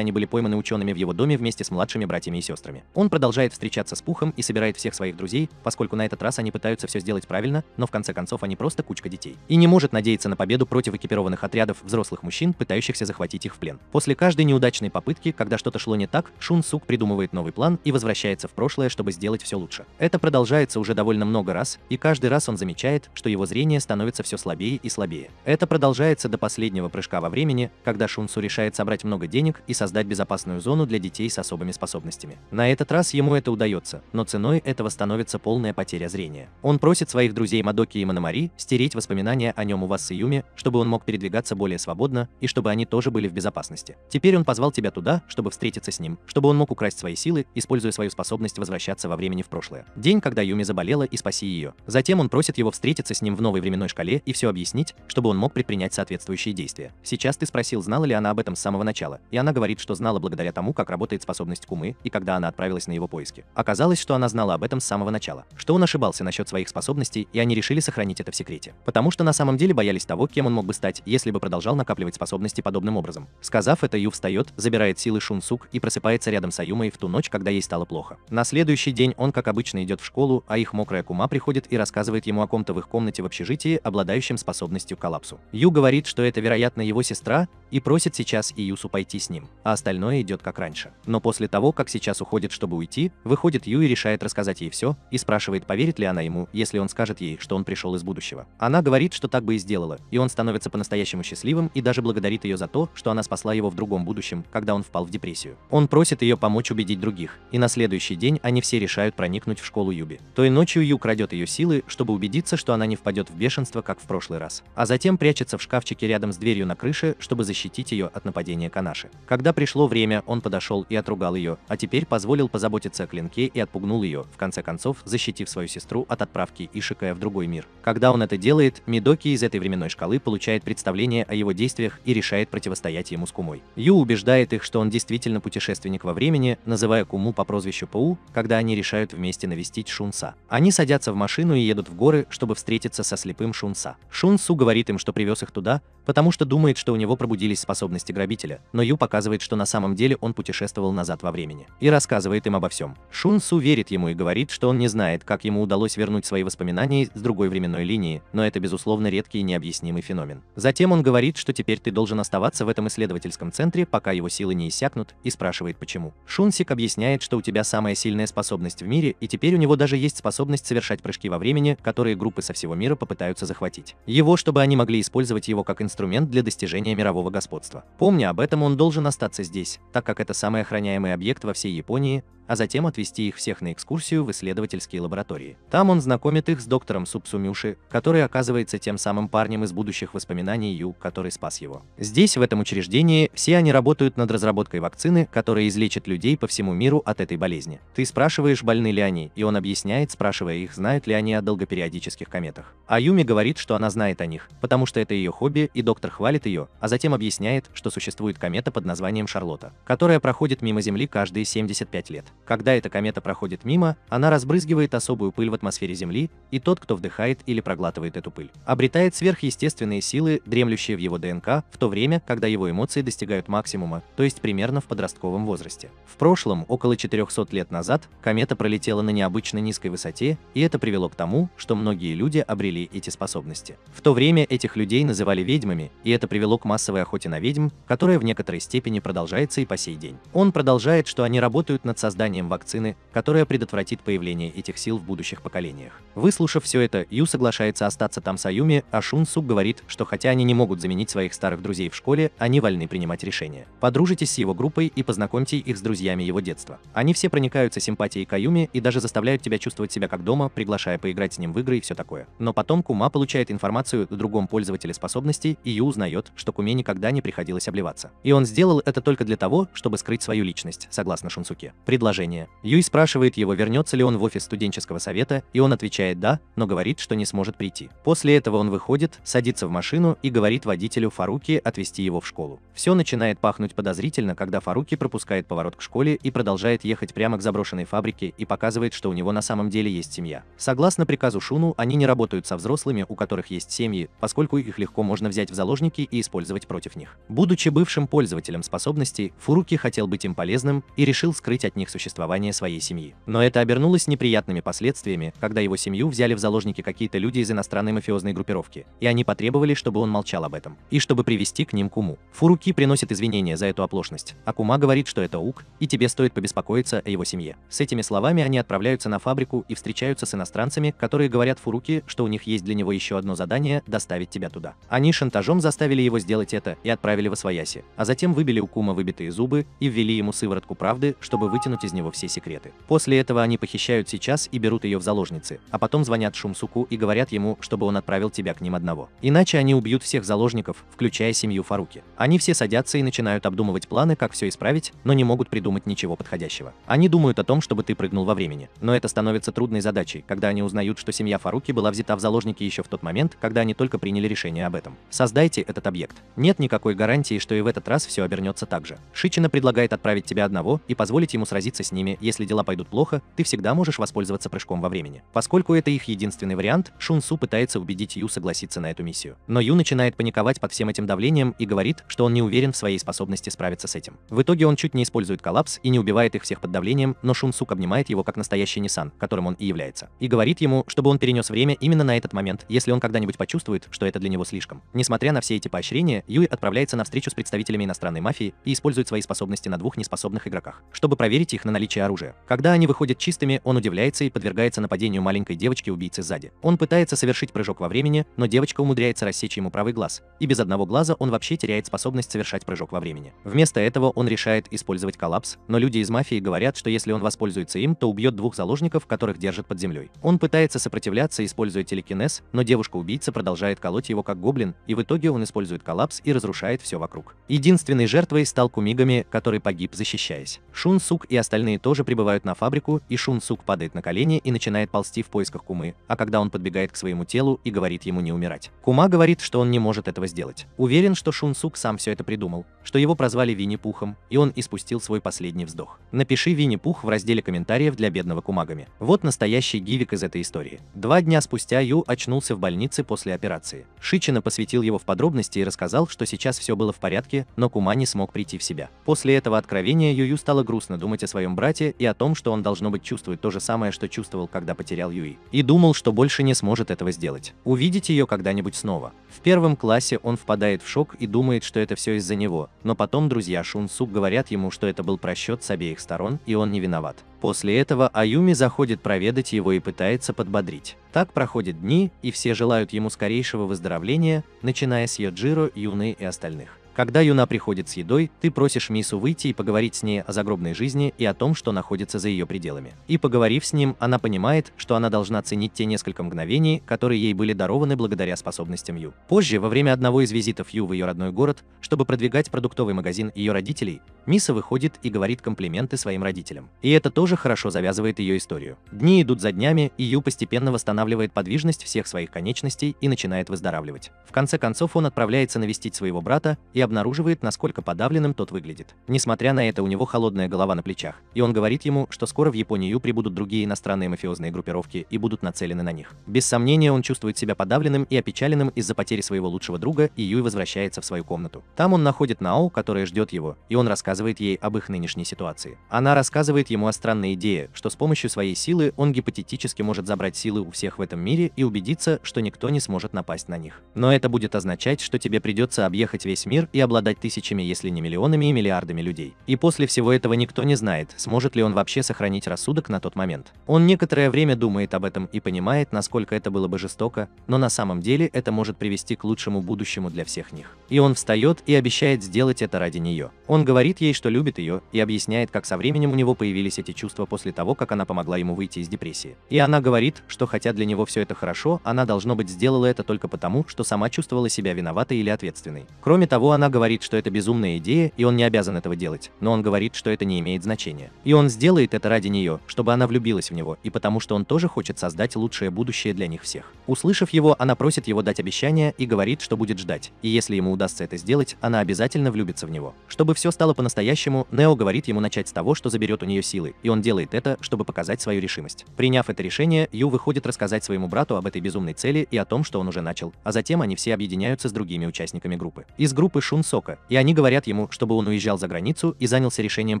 они были пойманы учеными в его доме вместе с младшими братьями и сестрами. Он продолжает встречаться с Пухом и собирает всех своих друзей, поскольку на этот раз они пытаются все сделать правильно, но в конце концов они просто кучка детей. И не может надеяться на победу против экипированных отрядов взрослых мужчин, пытающихся захватить их в плен. После каждой неудачной попытки, когда что-то шло не так, Шун Сук придумывает новый план и возвращается в прошлое, чтобы сделать все лучше. Это продолжается уже довольно много раз, и каждый раз он замечает, что его зрение становится все слабее и слабее. Это продолжается до последнего прыжка во времени, когда Шунсу решает собрать много денег и создать безопасную зону для детей с особыми способностями. На этот раз ему это удается, но ценой этого становится полная потеря зрения. Он просит своих друзей Мадоки и Мономари стереть воспоминания о нем у вас с Июми, чтобы он мог передвигаться более свободно и чтобы они тоже были в безопасности. Теперь он позвал тебя туда, чтобы встретиться с ним, чтобы он мог украсть свои силы, используя свою способность возвращаться во времени в прошлое. День, когда Юми заболела и спаси ее. Затем он просит его встретиться с ним в новой временной шкале и все объяснить, чтобы он мог предпринять соответствующие действия. Сейчас ты спросил, знала ли она об этом с самого начала, и она говорит, что знала благодаря тому, как работает способность Кумы и когда она отправилась на его поиски. Оказалось, что она знала об этом с самого начала. Что то он ошибался насчет своих способностей, и они решили сохранить это в секрете. Потому что на самом деле боялись того, кем он мог бы стать, если бы продолжал накапливать способности подобным образом. Сказав это, Ю встает, забирает силы Шунсук и просыпается рядом с Аюмой в ту ночь, когда ей стало плохо. На следующий день он, как обычно, идет в школу, а их мокрая кума приходит и рассказывает ему о ком-то в их комнате в общежитии, обладающем способностью к коллапсу. Ю говорит, что это, вероятно, его сестра, и просит сейчас Июсу пойти с ним, а остальное идет как раньше. Но после того, как сейчас уходит, чтобы уйти, выходит Ю и решает рассказать ей все, и спрашивает спрашивает, поверит ли она ему, если он скажет ей, что он пришел из будущего. Она говорит, что так бы и сделала, и он становится по-настоящему счастливым и даже благодарит ее за то, что она спасла его в другом будущем, когда он впал в депрессию. Он просит ее помочь убедить других, и на следующий день они все решают проникнуть в школу Юби. Той ночью Ю крадет ее силы, чтобы убедиться, что она не впадет в бешенство, как в прошлый раз, а затем прячется в шкафчике рядом с дверью на крыше, чтобы защитить ее от нападения Канаши. Когда пришло время, он подошел и отругал ее, а теперь позволил позаботиться о клинке и отпугнул ее, в конце концов, защитив свою сестру от отправки Ишикая в другой мир. Когда он это делает, Мидоки из этой временной шкалы получает представление о его действиях и решает противостоять ему с Кумой. Ю убеждает их, что он действительно путешественник во времени, называя Куму по прозвищу Пау, когда они решают вместе навестить Шунса. Они садятся в машину и едут в горы, чтобы встретиться со слепым Шунса. Шунсу говорит им, что привез их туда, потому что думает, что у него пробудились способности грабителя, но Ю показывает, что на самом деле он путешествовал назад во времени, и рассказывает им обо всем. Шун Су верит ему и говорит, что он не знает, как ему удалось вернуть свои воспоминания с другой временной линии, но это, безусловно, редкий и необъяснимый феномен. Затем он говорит, что теперь ты должен оставаться в этом исследовательском центре, пока его силы не иссякнут, и спрашивает почему. Шунсик объясняет, что у тебя самая сильная способность в мире, и теперь у него даже есть способность совершать прыжки во времени, которые группы со всего мира попытаются захватить. Его, чтобы они могли использовать его как инструмент инструмент для достижения мирового господства. Помня об этом, он должен остаться здесь, так как это самый охраняемый объект во всей Японии, а затем отвезти их всех на экскурсию в исследовательские лаборатории. Там он знакомит их с доктором Супсумюши, который оказывается тем самым парнем из будущих воспоминаний Ю, который спас его. Здесь, в этом учреждении, все они работают над разработкой вакцины, которая излечит людей по всему миру от этой болезни. Ты спрашиваешь, больны ли они, и он объясняет, спрашивая их, знают ли они о долгопериодических кометах. А Юми говорит, что она знает о них, потому что это ее хобби, и доктор хвалит ее, а затем объясняет, что существует комета под названием Шарлотта, которая проходит мимо Земли каждые 75 лет. Когда эта комета проходит мимо, она разбрызгивает особую пыль в атмосфере Земли, и тот, кто вдыхает или проглатывает эту пыль, обретает сверхъестественные силы, дремлющие в его ДНК, в то время, когда его эмоции достигают максимума, то есть примерно в подростковом возрасте. В прошлом, около 400 лет назад, комета пролетела на необычно низкой высоте, и это привело к тому, что многие люди обрели эти способности. В то время этих людей называли ведьмами, и это привело к массовой охоте на ведьм, которая в некоторой степени продолжается и по сей день. Он продолжает, что они работают над созданием созданием вакцины, которая предотвратит появление этих сил в будущих поколениях. Выслушав все это, Ю соглашается остаться там с Аюми, а Шун Сук говорит, что хотя они не могут заменить своих старых друзей в школе, они вольны принимать решения. Подружитесь с его группой и познакомьте их с друзьями его детства. Они все проникаются симпатией к Аюми и даже заставляют тебя чувствовать себя как дома, приглашая поиграть с ним в игры и все такое. Но потом Кума получает информацию о другом пользователе способностей, и Ю узнает, что Куме никогда не приходилось обливаться. И он сделал это только для того, чтобы скрыть свою личность, согласно Шунсуке. Предложение предложение. Юй спрашивает его, вернется ли он в офис студенческого совета, и он отвечает «да», но говорит, что не сможет прийти. После этого он выходит, садится в машину и говорит водителю Фаруки отвезти его в школу. Все начинает пахнуть подозрительно, когда Фаруки пропускает поворот к школе и продолжает ехать прямо к заброшенной фабрике и показывает, что у него на самом деле есть семья. Согласно приказу Шуну, они не работают со взрослыми, у которых есть семьи, поскольку их легко можно взять в заложники и использовать против них. Будучи бывшим пользователем способностей, Фуруки хотел быть им полезным и решил скрыть от них существование существование своей семьи. Но это обернулось неприятными последствиями, когда его семью взяли в заложники какие-то люди из иностранной мафиозной группировки, и они потребовали, чтобы он молчал об этом, и чтобы привести к ним Куму. Фуруки приносит извинения за эту оплошность, а Кума говорит, что это Ук, и тебе стоит побеспокоиться о его семье. С этими словами они отправляются на фабрику и встречаются с иностранцами, которые говорят Фуруки, что у них есть для него еще одно задание – доставить тебя туда. Они шантажом заставили его сделать это и отправили в Освояси, а затем выбили у Кума выбитые зубы и ввели ему сыворотку правды, чтобы вытянуть из из него все секреты. После этого они похищают сейчас и берут ее в заложницы, а потом звонят Шумсуку и говорят ему, чтобы он отправил тебя к ним одного. Иначе они убьют всех заложников, включая семью Фаруки. Они все садятся и начинают обдумывать планы, как все исправить, но не могут придумать ничего подходящего. Они думают о том, чтобы ты прыгнул во времени, но это становится трудной задачей, когда они узнают, что семья Фаруки была взята в заложники еще в тот момент, когда они только приняли решение об этом. Создайте этот объект. Нет никакой гарантии, что и в этот раз все обернется так же. Шичина предлагает отправить тебя одного и позволить ему сразиться с ними, если дела пойдут плохо, ты всегда можешь воспользоваться прыжком во времени. Поскольку это их единственный вариант, Шун Су пытается убедить Ю согласиться на эту миссию. Но Ю начинает паниковать под всем этим давлением и говорит, что он не уверен в своей способности справиться с этим. В итоге он чуть не использует коллапс и не убивает их всех под давлением, но Шун Сук обнимает его как настоящий Nissan, которым он и является, и говорит ему, чтобы он перенес время именно на этот момент, если он когда-нибудь почувствует, что это для него слишком. Несмотря на все эти поощрения, Юй отправляется на встречу с представителями иностранной мафии и использует свои способности на двух неспособных игроках, чтобы проверить их на на наличие оружия. Когда они выходят чистыми, он удивляется и подвергается нападению маленькой девочки-убийцы сзади. Он пытается совершить прыжок во времени, но девочка умудряется рассечь ему правый глаз, и без одного глаза он вообще теряет способность совершать прыжок во времени. Вместо этого он решает использовать коллапс, но люди из мафии говорят, что если он воспользуется им, то убьет двух заложников, которых держит под землей. Он пытается сопротивляться, используя телекинез, но девушка-убийца продолжает колоть его как гоблин, и в итоге он использует коллапс и разрушает все вокруг. Единственной жертвой стал Кумигами, который погиб, защищаясь. Шун Сук и остальные остальные тоже прибывают на фабрику, и Шунсук падает на колени и начинает ползти в поисках Кумы, а когда он подбегает к своему телу и говорит ему не умирать. Кума говорит, что он не может этого сделать. Уверен, что Шунсук сам все это придумал, что его прозвали Винни-Пухом, и он испустил свой последний вздох. Напиши Винни-Пух в разделе комментариев для бедного Кумагами. Вот настоящий гивик из этой истории. Два дня спустя Ю очнулся в больнице после операции. Шичина посвятил его в подробности и рассказал, что сейчас все было в порядке, но Кума не смог прийти в себя. После этого откровения Юю стало грустно думать о своем своем брате и о том, что он должно быть чувствует то же самое, что чувствовал, когда потерял Юи, и думал, что больше не сможет этого сделать. Увидеть ее когда-нибудь снова. В первом классе он впадает в шок и думает, что это все из-за него, но потом друзья Шун Сук говорят ему, что это был просчет с обеих сторон, и он не виноват. После этого Аюми заходит проведать его и пытается подбодрить. Так проходят дни, и все желают ему скорейшего выздоровления, начиная с Йоджиро, Юны и остальных. Когда Юна приходит с едой, ты просишь Мису выйти и поговорить с ней о загробной жизни и о том, что находится за ее пределами. И поговорив с ним, она понимает, что она должна ценить те несколько мгновений, которые ей были дарованы благодаря способностям Ю. Позже, во время одного из визитов Ю в ее родной город, чтобы продвигать продуктовый магазин ее родителей, Миса выходит и говорит комплименты своим родителям. И это тоже хорошо завязывает ее историю. Дни идут за днями, и Ю постепенно восстанавливает подвижность всех своих конечностей и начинает выздоравливать. В конце концов он отправляется навестить своего брата и обнаруживает, насколько подавленным тот выглядит. Несмотря на это, у него холодная голова на плечах, и он говорит ему, что скоро в Японию прибудут другие иностранные мафиозные группировки и будут нацелены на них. Без сомнения, он чувствует себя подавленным и опечаленным из-за потери своего лучшего друга, и Юй возвращается в свою комнату. Там он находит Нао, которая ждет его, и он рассказывает ей об их нынешней ситуации. Она рассказывает ему о странной идее, что с помощью своей силы он гипотетически может забрать силы у всех в этом мире и убедиться, что никто не сможет напасть на них. Но это будет означать, что тебе придется объехать весь мир и обладать тысячами, если не миллионами и миллиардами людей. И после всего этого никто не знает, сможет ли он вообще сохранить рассудок на тот момент. Он некоторое время думает об этом и понимает, насколько это было бы жестоко, но на самом деле это может привести к лучшему будущему для всех них. И он встает и обещает сделать это ради нее. Он говорит ей, что любит ее, и объясняет, как со временем у него появились эти чувства после того, как она помогла ему выйти из депрессии. И она говорит, что хотя для него все это хорошо, она, должно быть, сделала это только потому, что сама чувствовала себя виноватой или ответственной. Кроме того, она она говорит, что это безумная идея, и он не обязан этого делать, но он говорит, что это не имеет значения. И он сделает это ради нее, чтобы она влюбилась в него, и потому что он тоже хочет создать лучшее будущее для них всех. Услышав его, она просит его дать обещание и говорит, что будет ждать, и если ему удастся это сделать, она обязательно влюбится в него. Чтобы все стало по-настоящему, Нео говорит ему начать с того, что заберет у нее силы, и он делает это, чтобы показать свою решимость. Приняв это решение, Ю выходит рассказать своему брату об этой безумной цели и о том, что он уже начал, а затем они все объединяются с другими участниками группы. Из группы Шун и они говорят ему, чтобы он уезжал за границу и занялся решением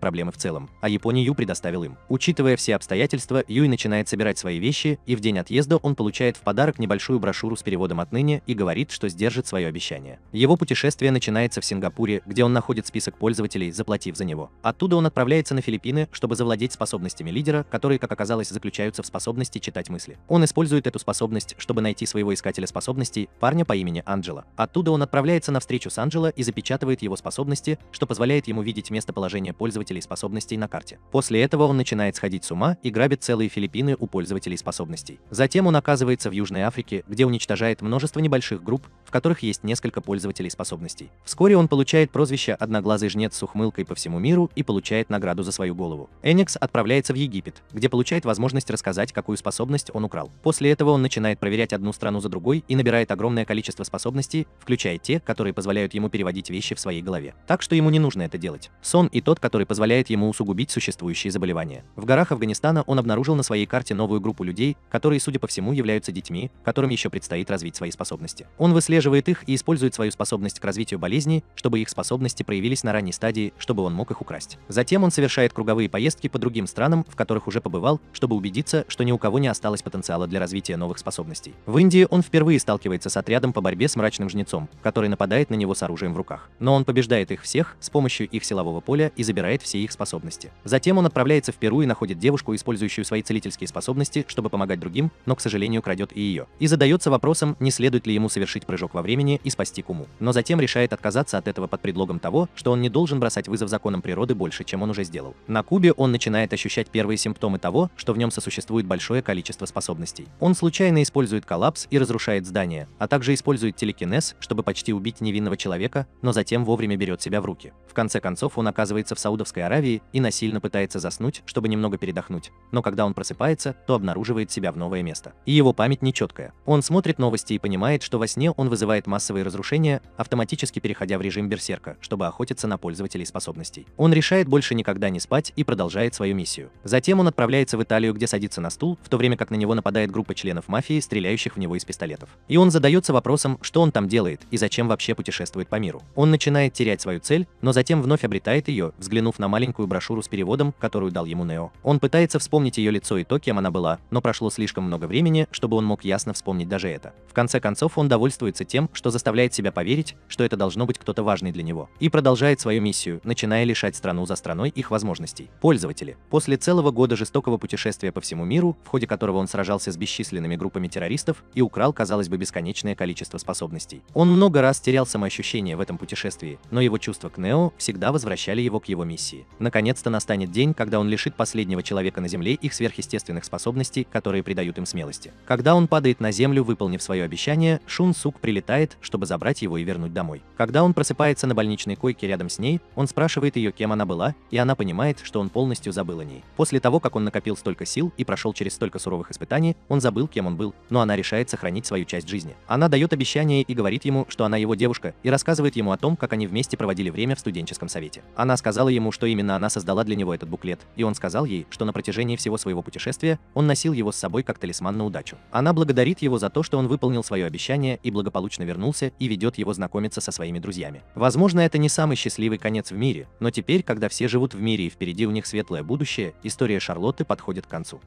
проблемы в целом, а Японию Ю предоставил им. Учитывая все обстоятельства, Юй начинает собирать свои вещи, и в день отъезда он получает в подарок небольшую брошюру с переводом отныне и говорит, что сдержит свое обещание. Его путешествие начинается в Сингапуре, где он находит список пользователей, заплатив за него. Оттуда он отправляется на Филиппины, чтобы завладеть способностями лидера, которые, как оказалось, заключаются в способности читать мысли. Он использует эту способность, чтобы найти своего искателя способностей, парня по имени Анджела. Оттуда он отправляется на встречу с Анджела и и запечатывает его способности, что позволяет ему видеть местоположение пользователей способностей на карте. После этого он начинает сходить с ума и грабит целые Филиппины у пользователей способностей. Затем он оказывается в Южной Африке, где уничтожает множество небольших групп, в которых есть несколько пользователей способностей. Вскоре он получает прозвище «Одноглазый жнец с ухмылкой по всему миру» и получает награду за свою голову. Эникс отправляется в Египет, где получает возможность рассказать, какую способность он украл. После этого он начинает проверять одну страну за другой и набирает огромное количество способностей, включая те, которые позволяют ему переводить воспроизводить вещи в своей голове. Так что ему не нужно это делать. Сон и тот, который позволяет ему усугубить существующие заболевания. В горах Афганистана он обнаружил на своей карте новую группу людей, которые, судя по всему, являются детьми, которым еще предстоит развить свои способности. Он выслеживает их и использует свою способность к развитию болезней, чтобы их способности проявились на ранней стадии, чтобы он мог их украсть. Затем он совершает круговые поездки по другим странам, в которых уже побывал, чтобы убедиться, что ни у кого не осталось потенциала для развития новых способностей. В Индии он впервые сталкивается с отрядом по борьбе с мрачным жнецом, который нападает на него с оружием оружием в руках. Но он побеждает их всех с помощью их силового поля и забирает все их способности. Затем он отправляется в Перу и находит девушку, использующую свои целительские способности, чтобы помогать другим, но, к сожалению, крадет и ее. И задается вопросом, не следует ли ему совершить прыжок во времени и спасти Куму. Но затем решает отказаться от этого под предлогом того, что он не должен бросать вызов законам природы больше, чем он уже сделал. На Кубе он начинает ощущать первые симптомы того, что в нем сосуществует большое количество способностей. Он случайно использует коллапс и разрушает здание, а также использует телекинез, чтобы почти убить невинного человека, но затем вовремя берет себя в руки. В конце концов он оказывается в Саудовской Аравии и насильно пытается заснуть, чтобы немного передохнуть. Но когда он просыпается, то обнаруживает себя в новое место. И его память нечеткая. Он смотрит новости и понимает, что во сне он вызывает массовые разрушения, автоматически переходя в режим берсерка, чтобы охотиться на пользователей способностей. Он решает больше никогда не спать и продолжает свою миссию. Затем он отправляется в Италию, где садится на стул, в то время как на него нападает группа членов мафии, стреляющих в него из пистолетов. И он задается вопросом, что он там делает и зачем вообще путешествует по миру миру. Он начинает терять свою цель, но затем вновь обретает ее, взглянув на маленькую брошюру с переводом, которую дал ему Нео. Он пытается вспомнить ее лицо и то, кем она была, но прошло слишком много времени, чтобы он мог ясно вспомнить даже это. В конце концов, он довольствуется тем, что заставляет себя поверить, что это должно быть кто-то важный для него, и продолжает свою миссию, начиная лишать страну за страной их возможностей. Пользователи. После целого года жестокого путешествия по всему миру, в ходе которого он сражался с бесчисленными группами террористов и украл, казалось бы, бесконечное количество способностей. Он много раз терял самоощущение в этом путешествии, но его чувства к Нео всегда возвращали его к его миссии. Наконец-то настанет день, когда он лишит последнего человека на Земле их сверхъестественных способностей, которые придают им смелости. Когда он падает на Землю, выполнив свое обещание, Шун Сук прилетает, чтобы забрать его и вернуть домой. Когда он просыпается на больничной койке рядом с ней, он спрашивает ее, кем она была, и она понимает, что он полностью забыл о ней. После того, как он накопил столько сил и прошел через столько суровых испытаний, он забыл, кем он был, но она решает сохранить свою часть жизни. Она дает обещание и говорит ему, что она его девушка, и рассказывает, рассказывает ему о том, как они вместе проводили время в студенческом совете. Она сказала ему, что именно она создала для него этот буклет, и он сказал ей, что на протяжении всего своего путешествия он носил его с собой как талисман на удачу. Она благодарит его за то, что он выполнил свое обещание и благополучно вернулся и ведет его знакомиться со своими друзьями. Возможно, это не самый счастливый конец в мире, но теперь, когда все живут в мире и впереди у них светлое будущее, история Шарлотты подходит к концу.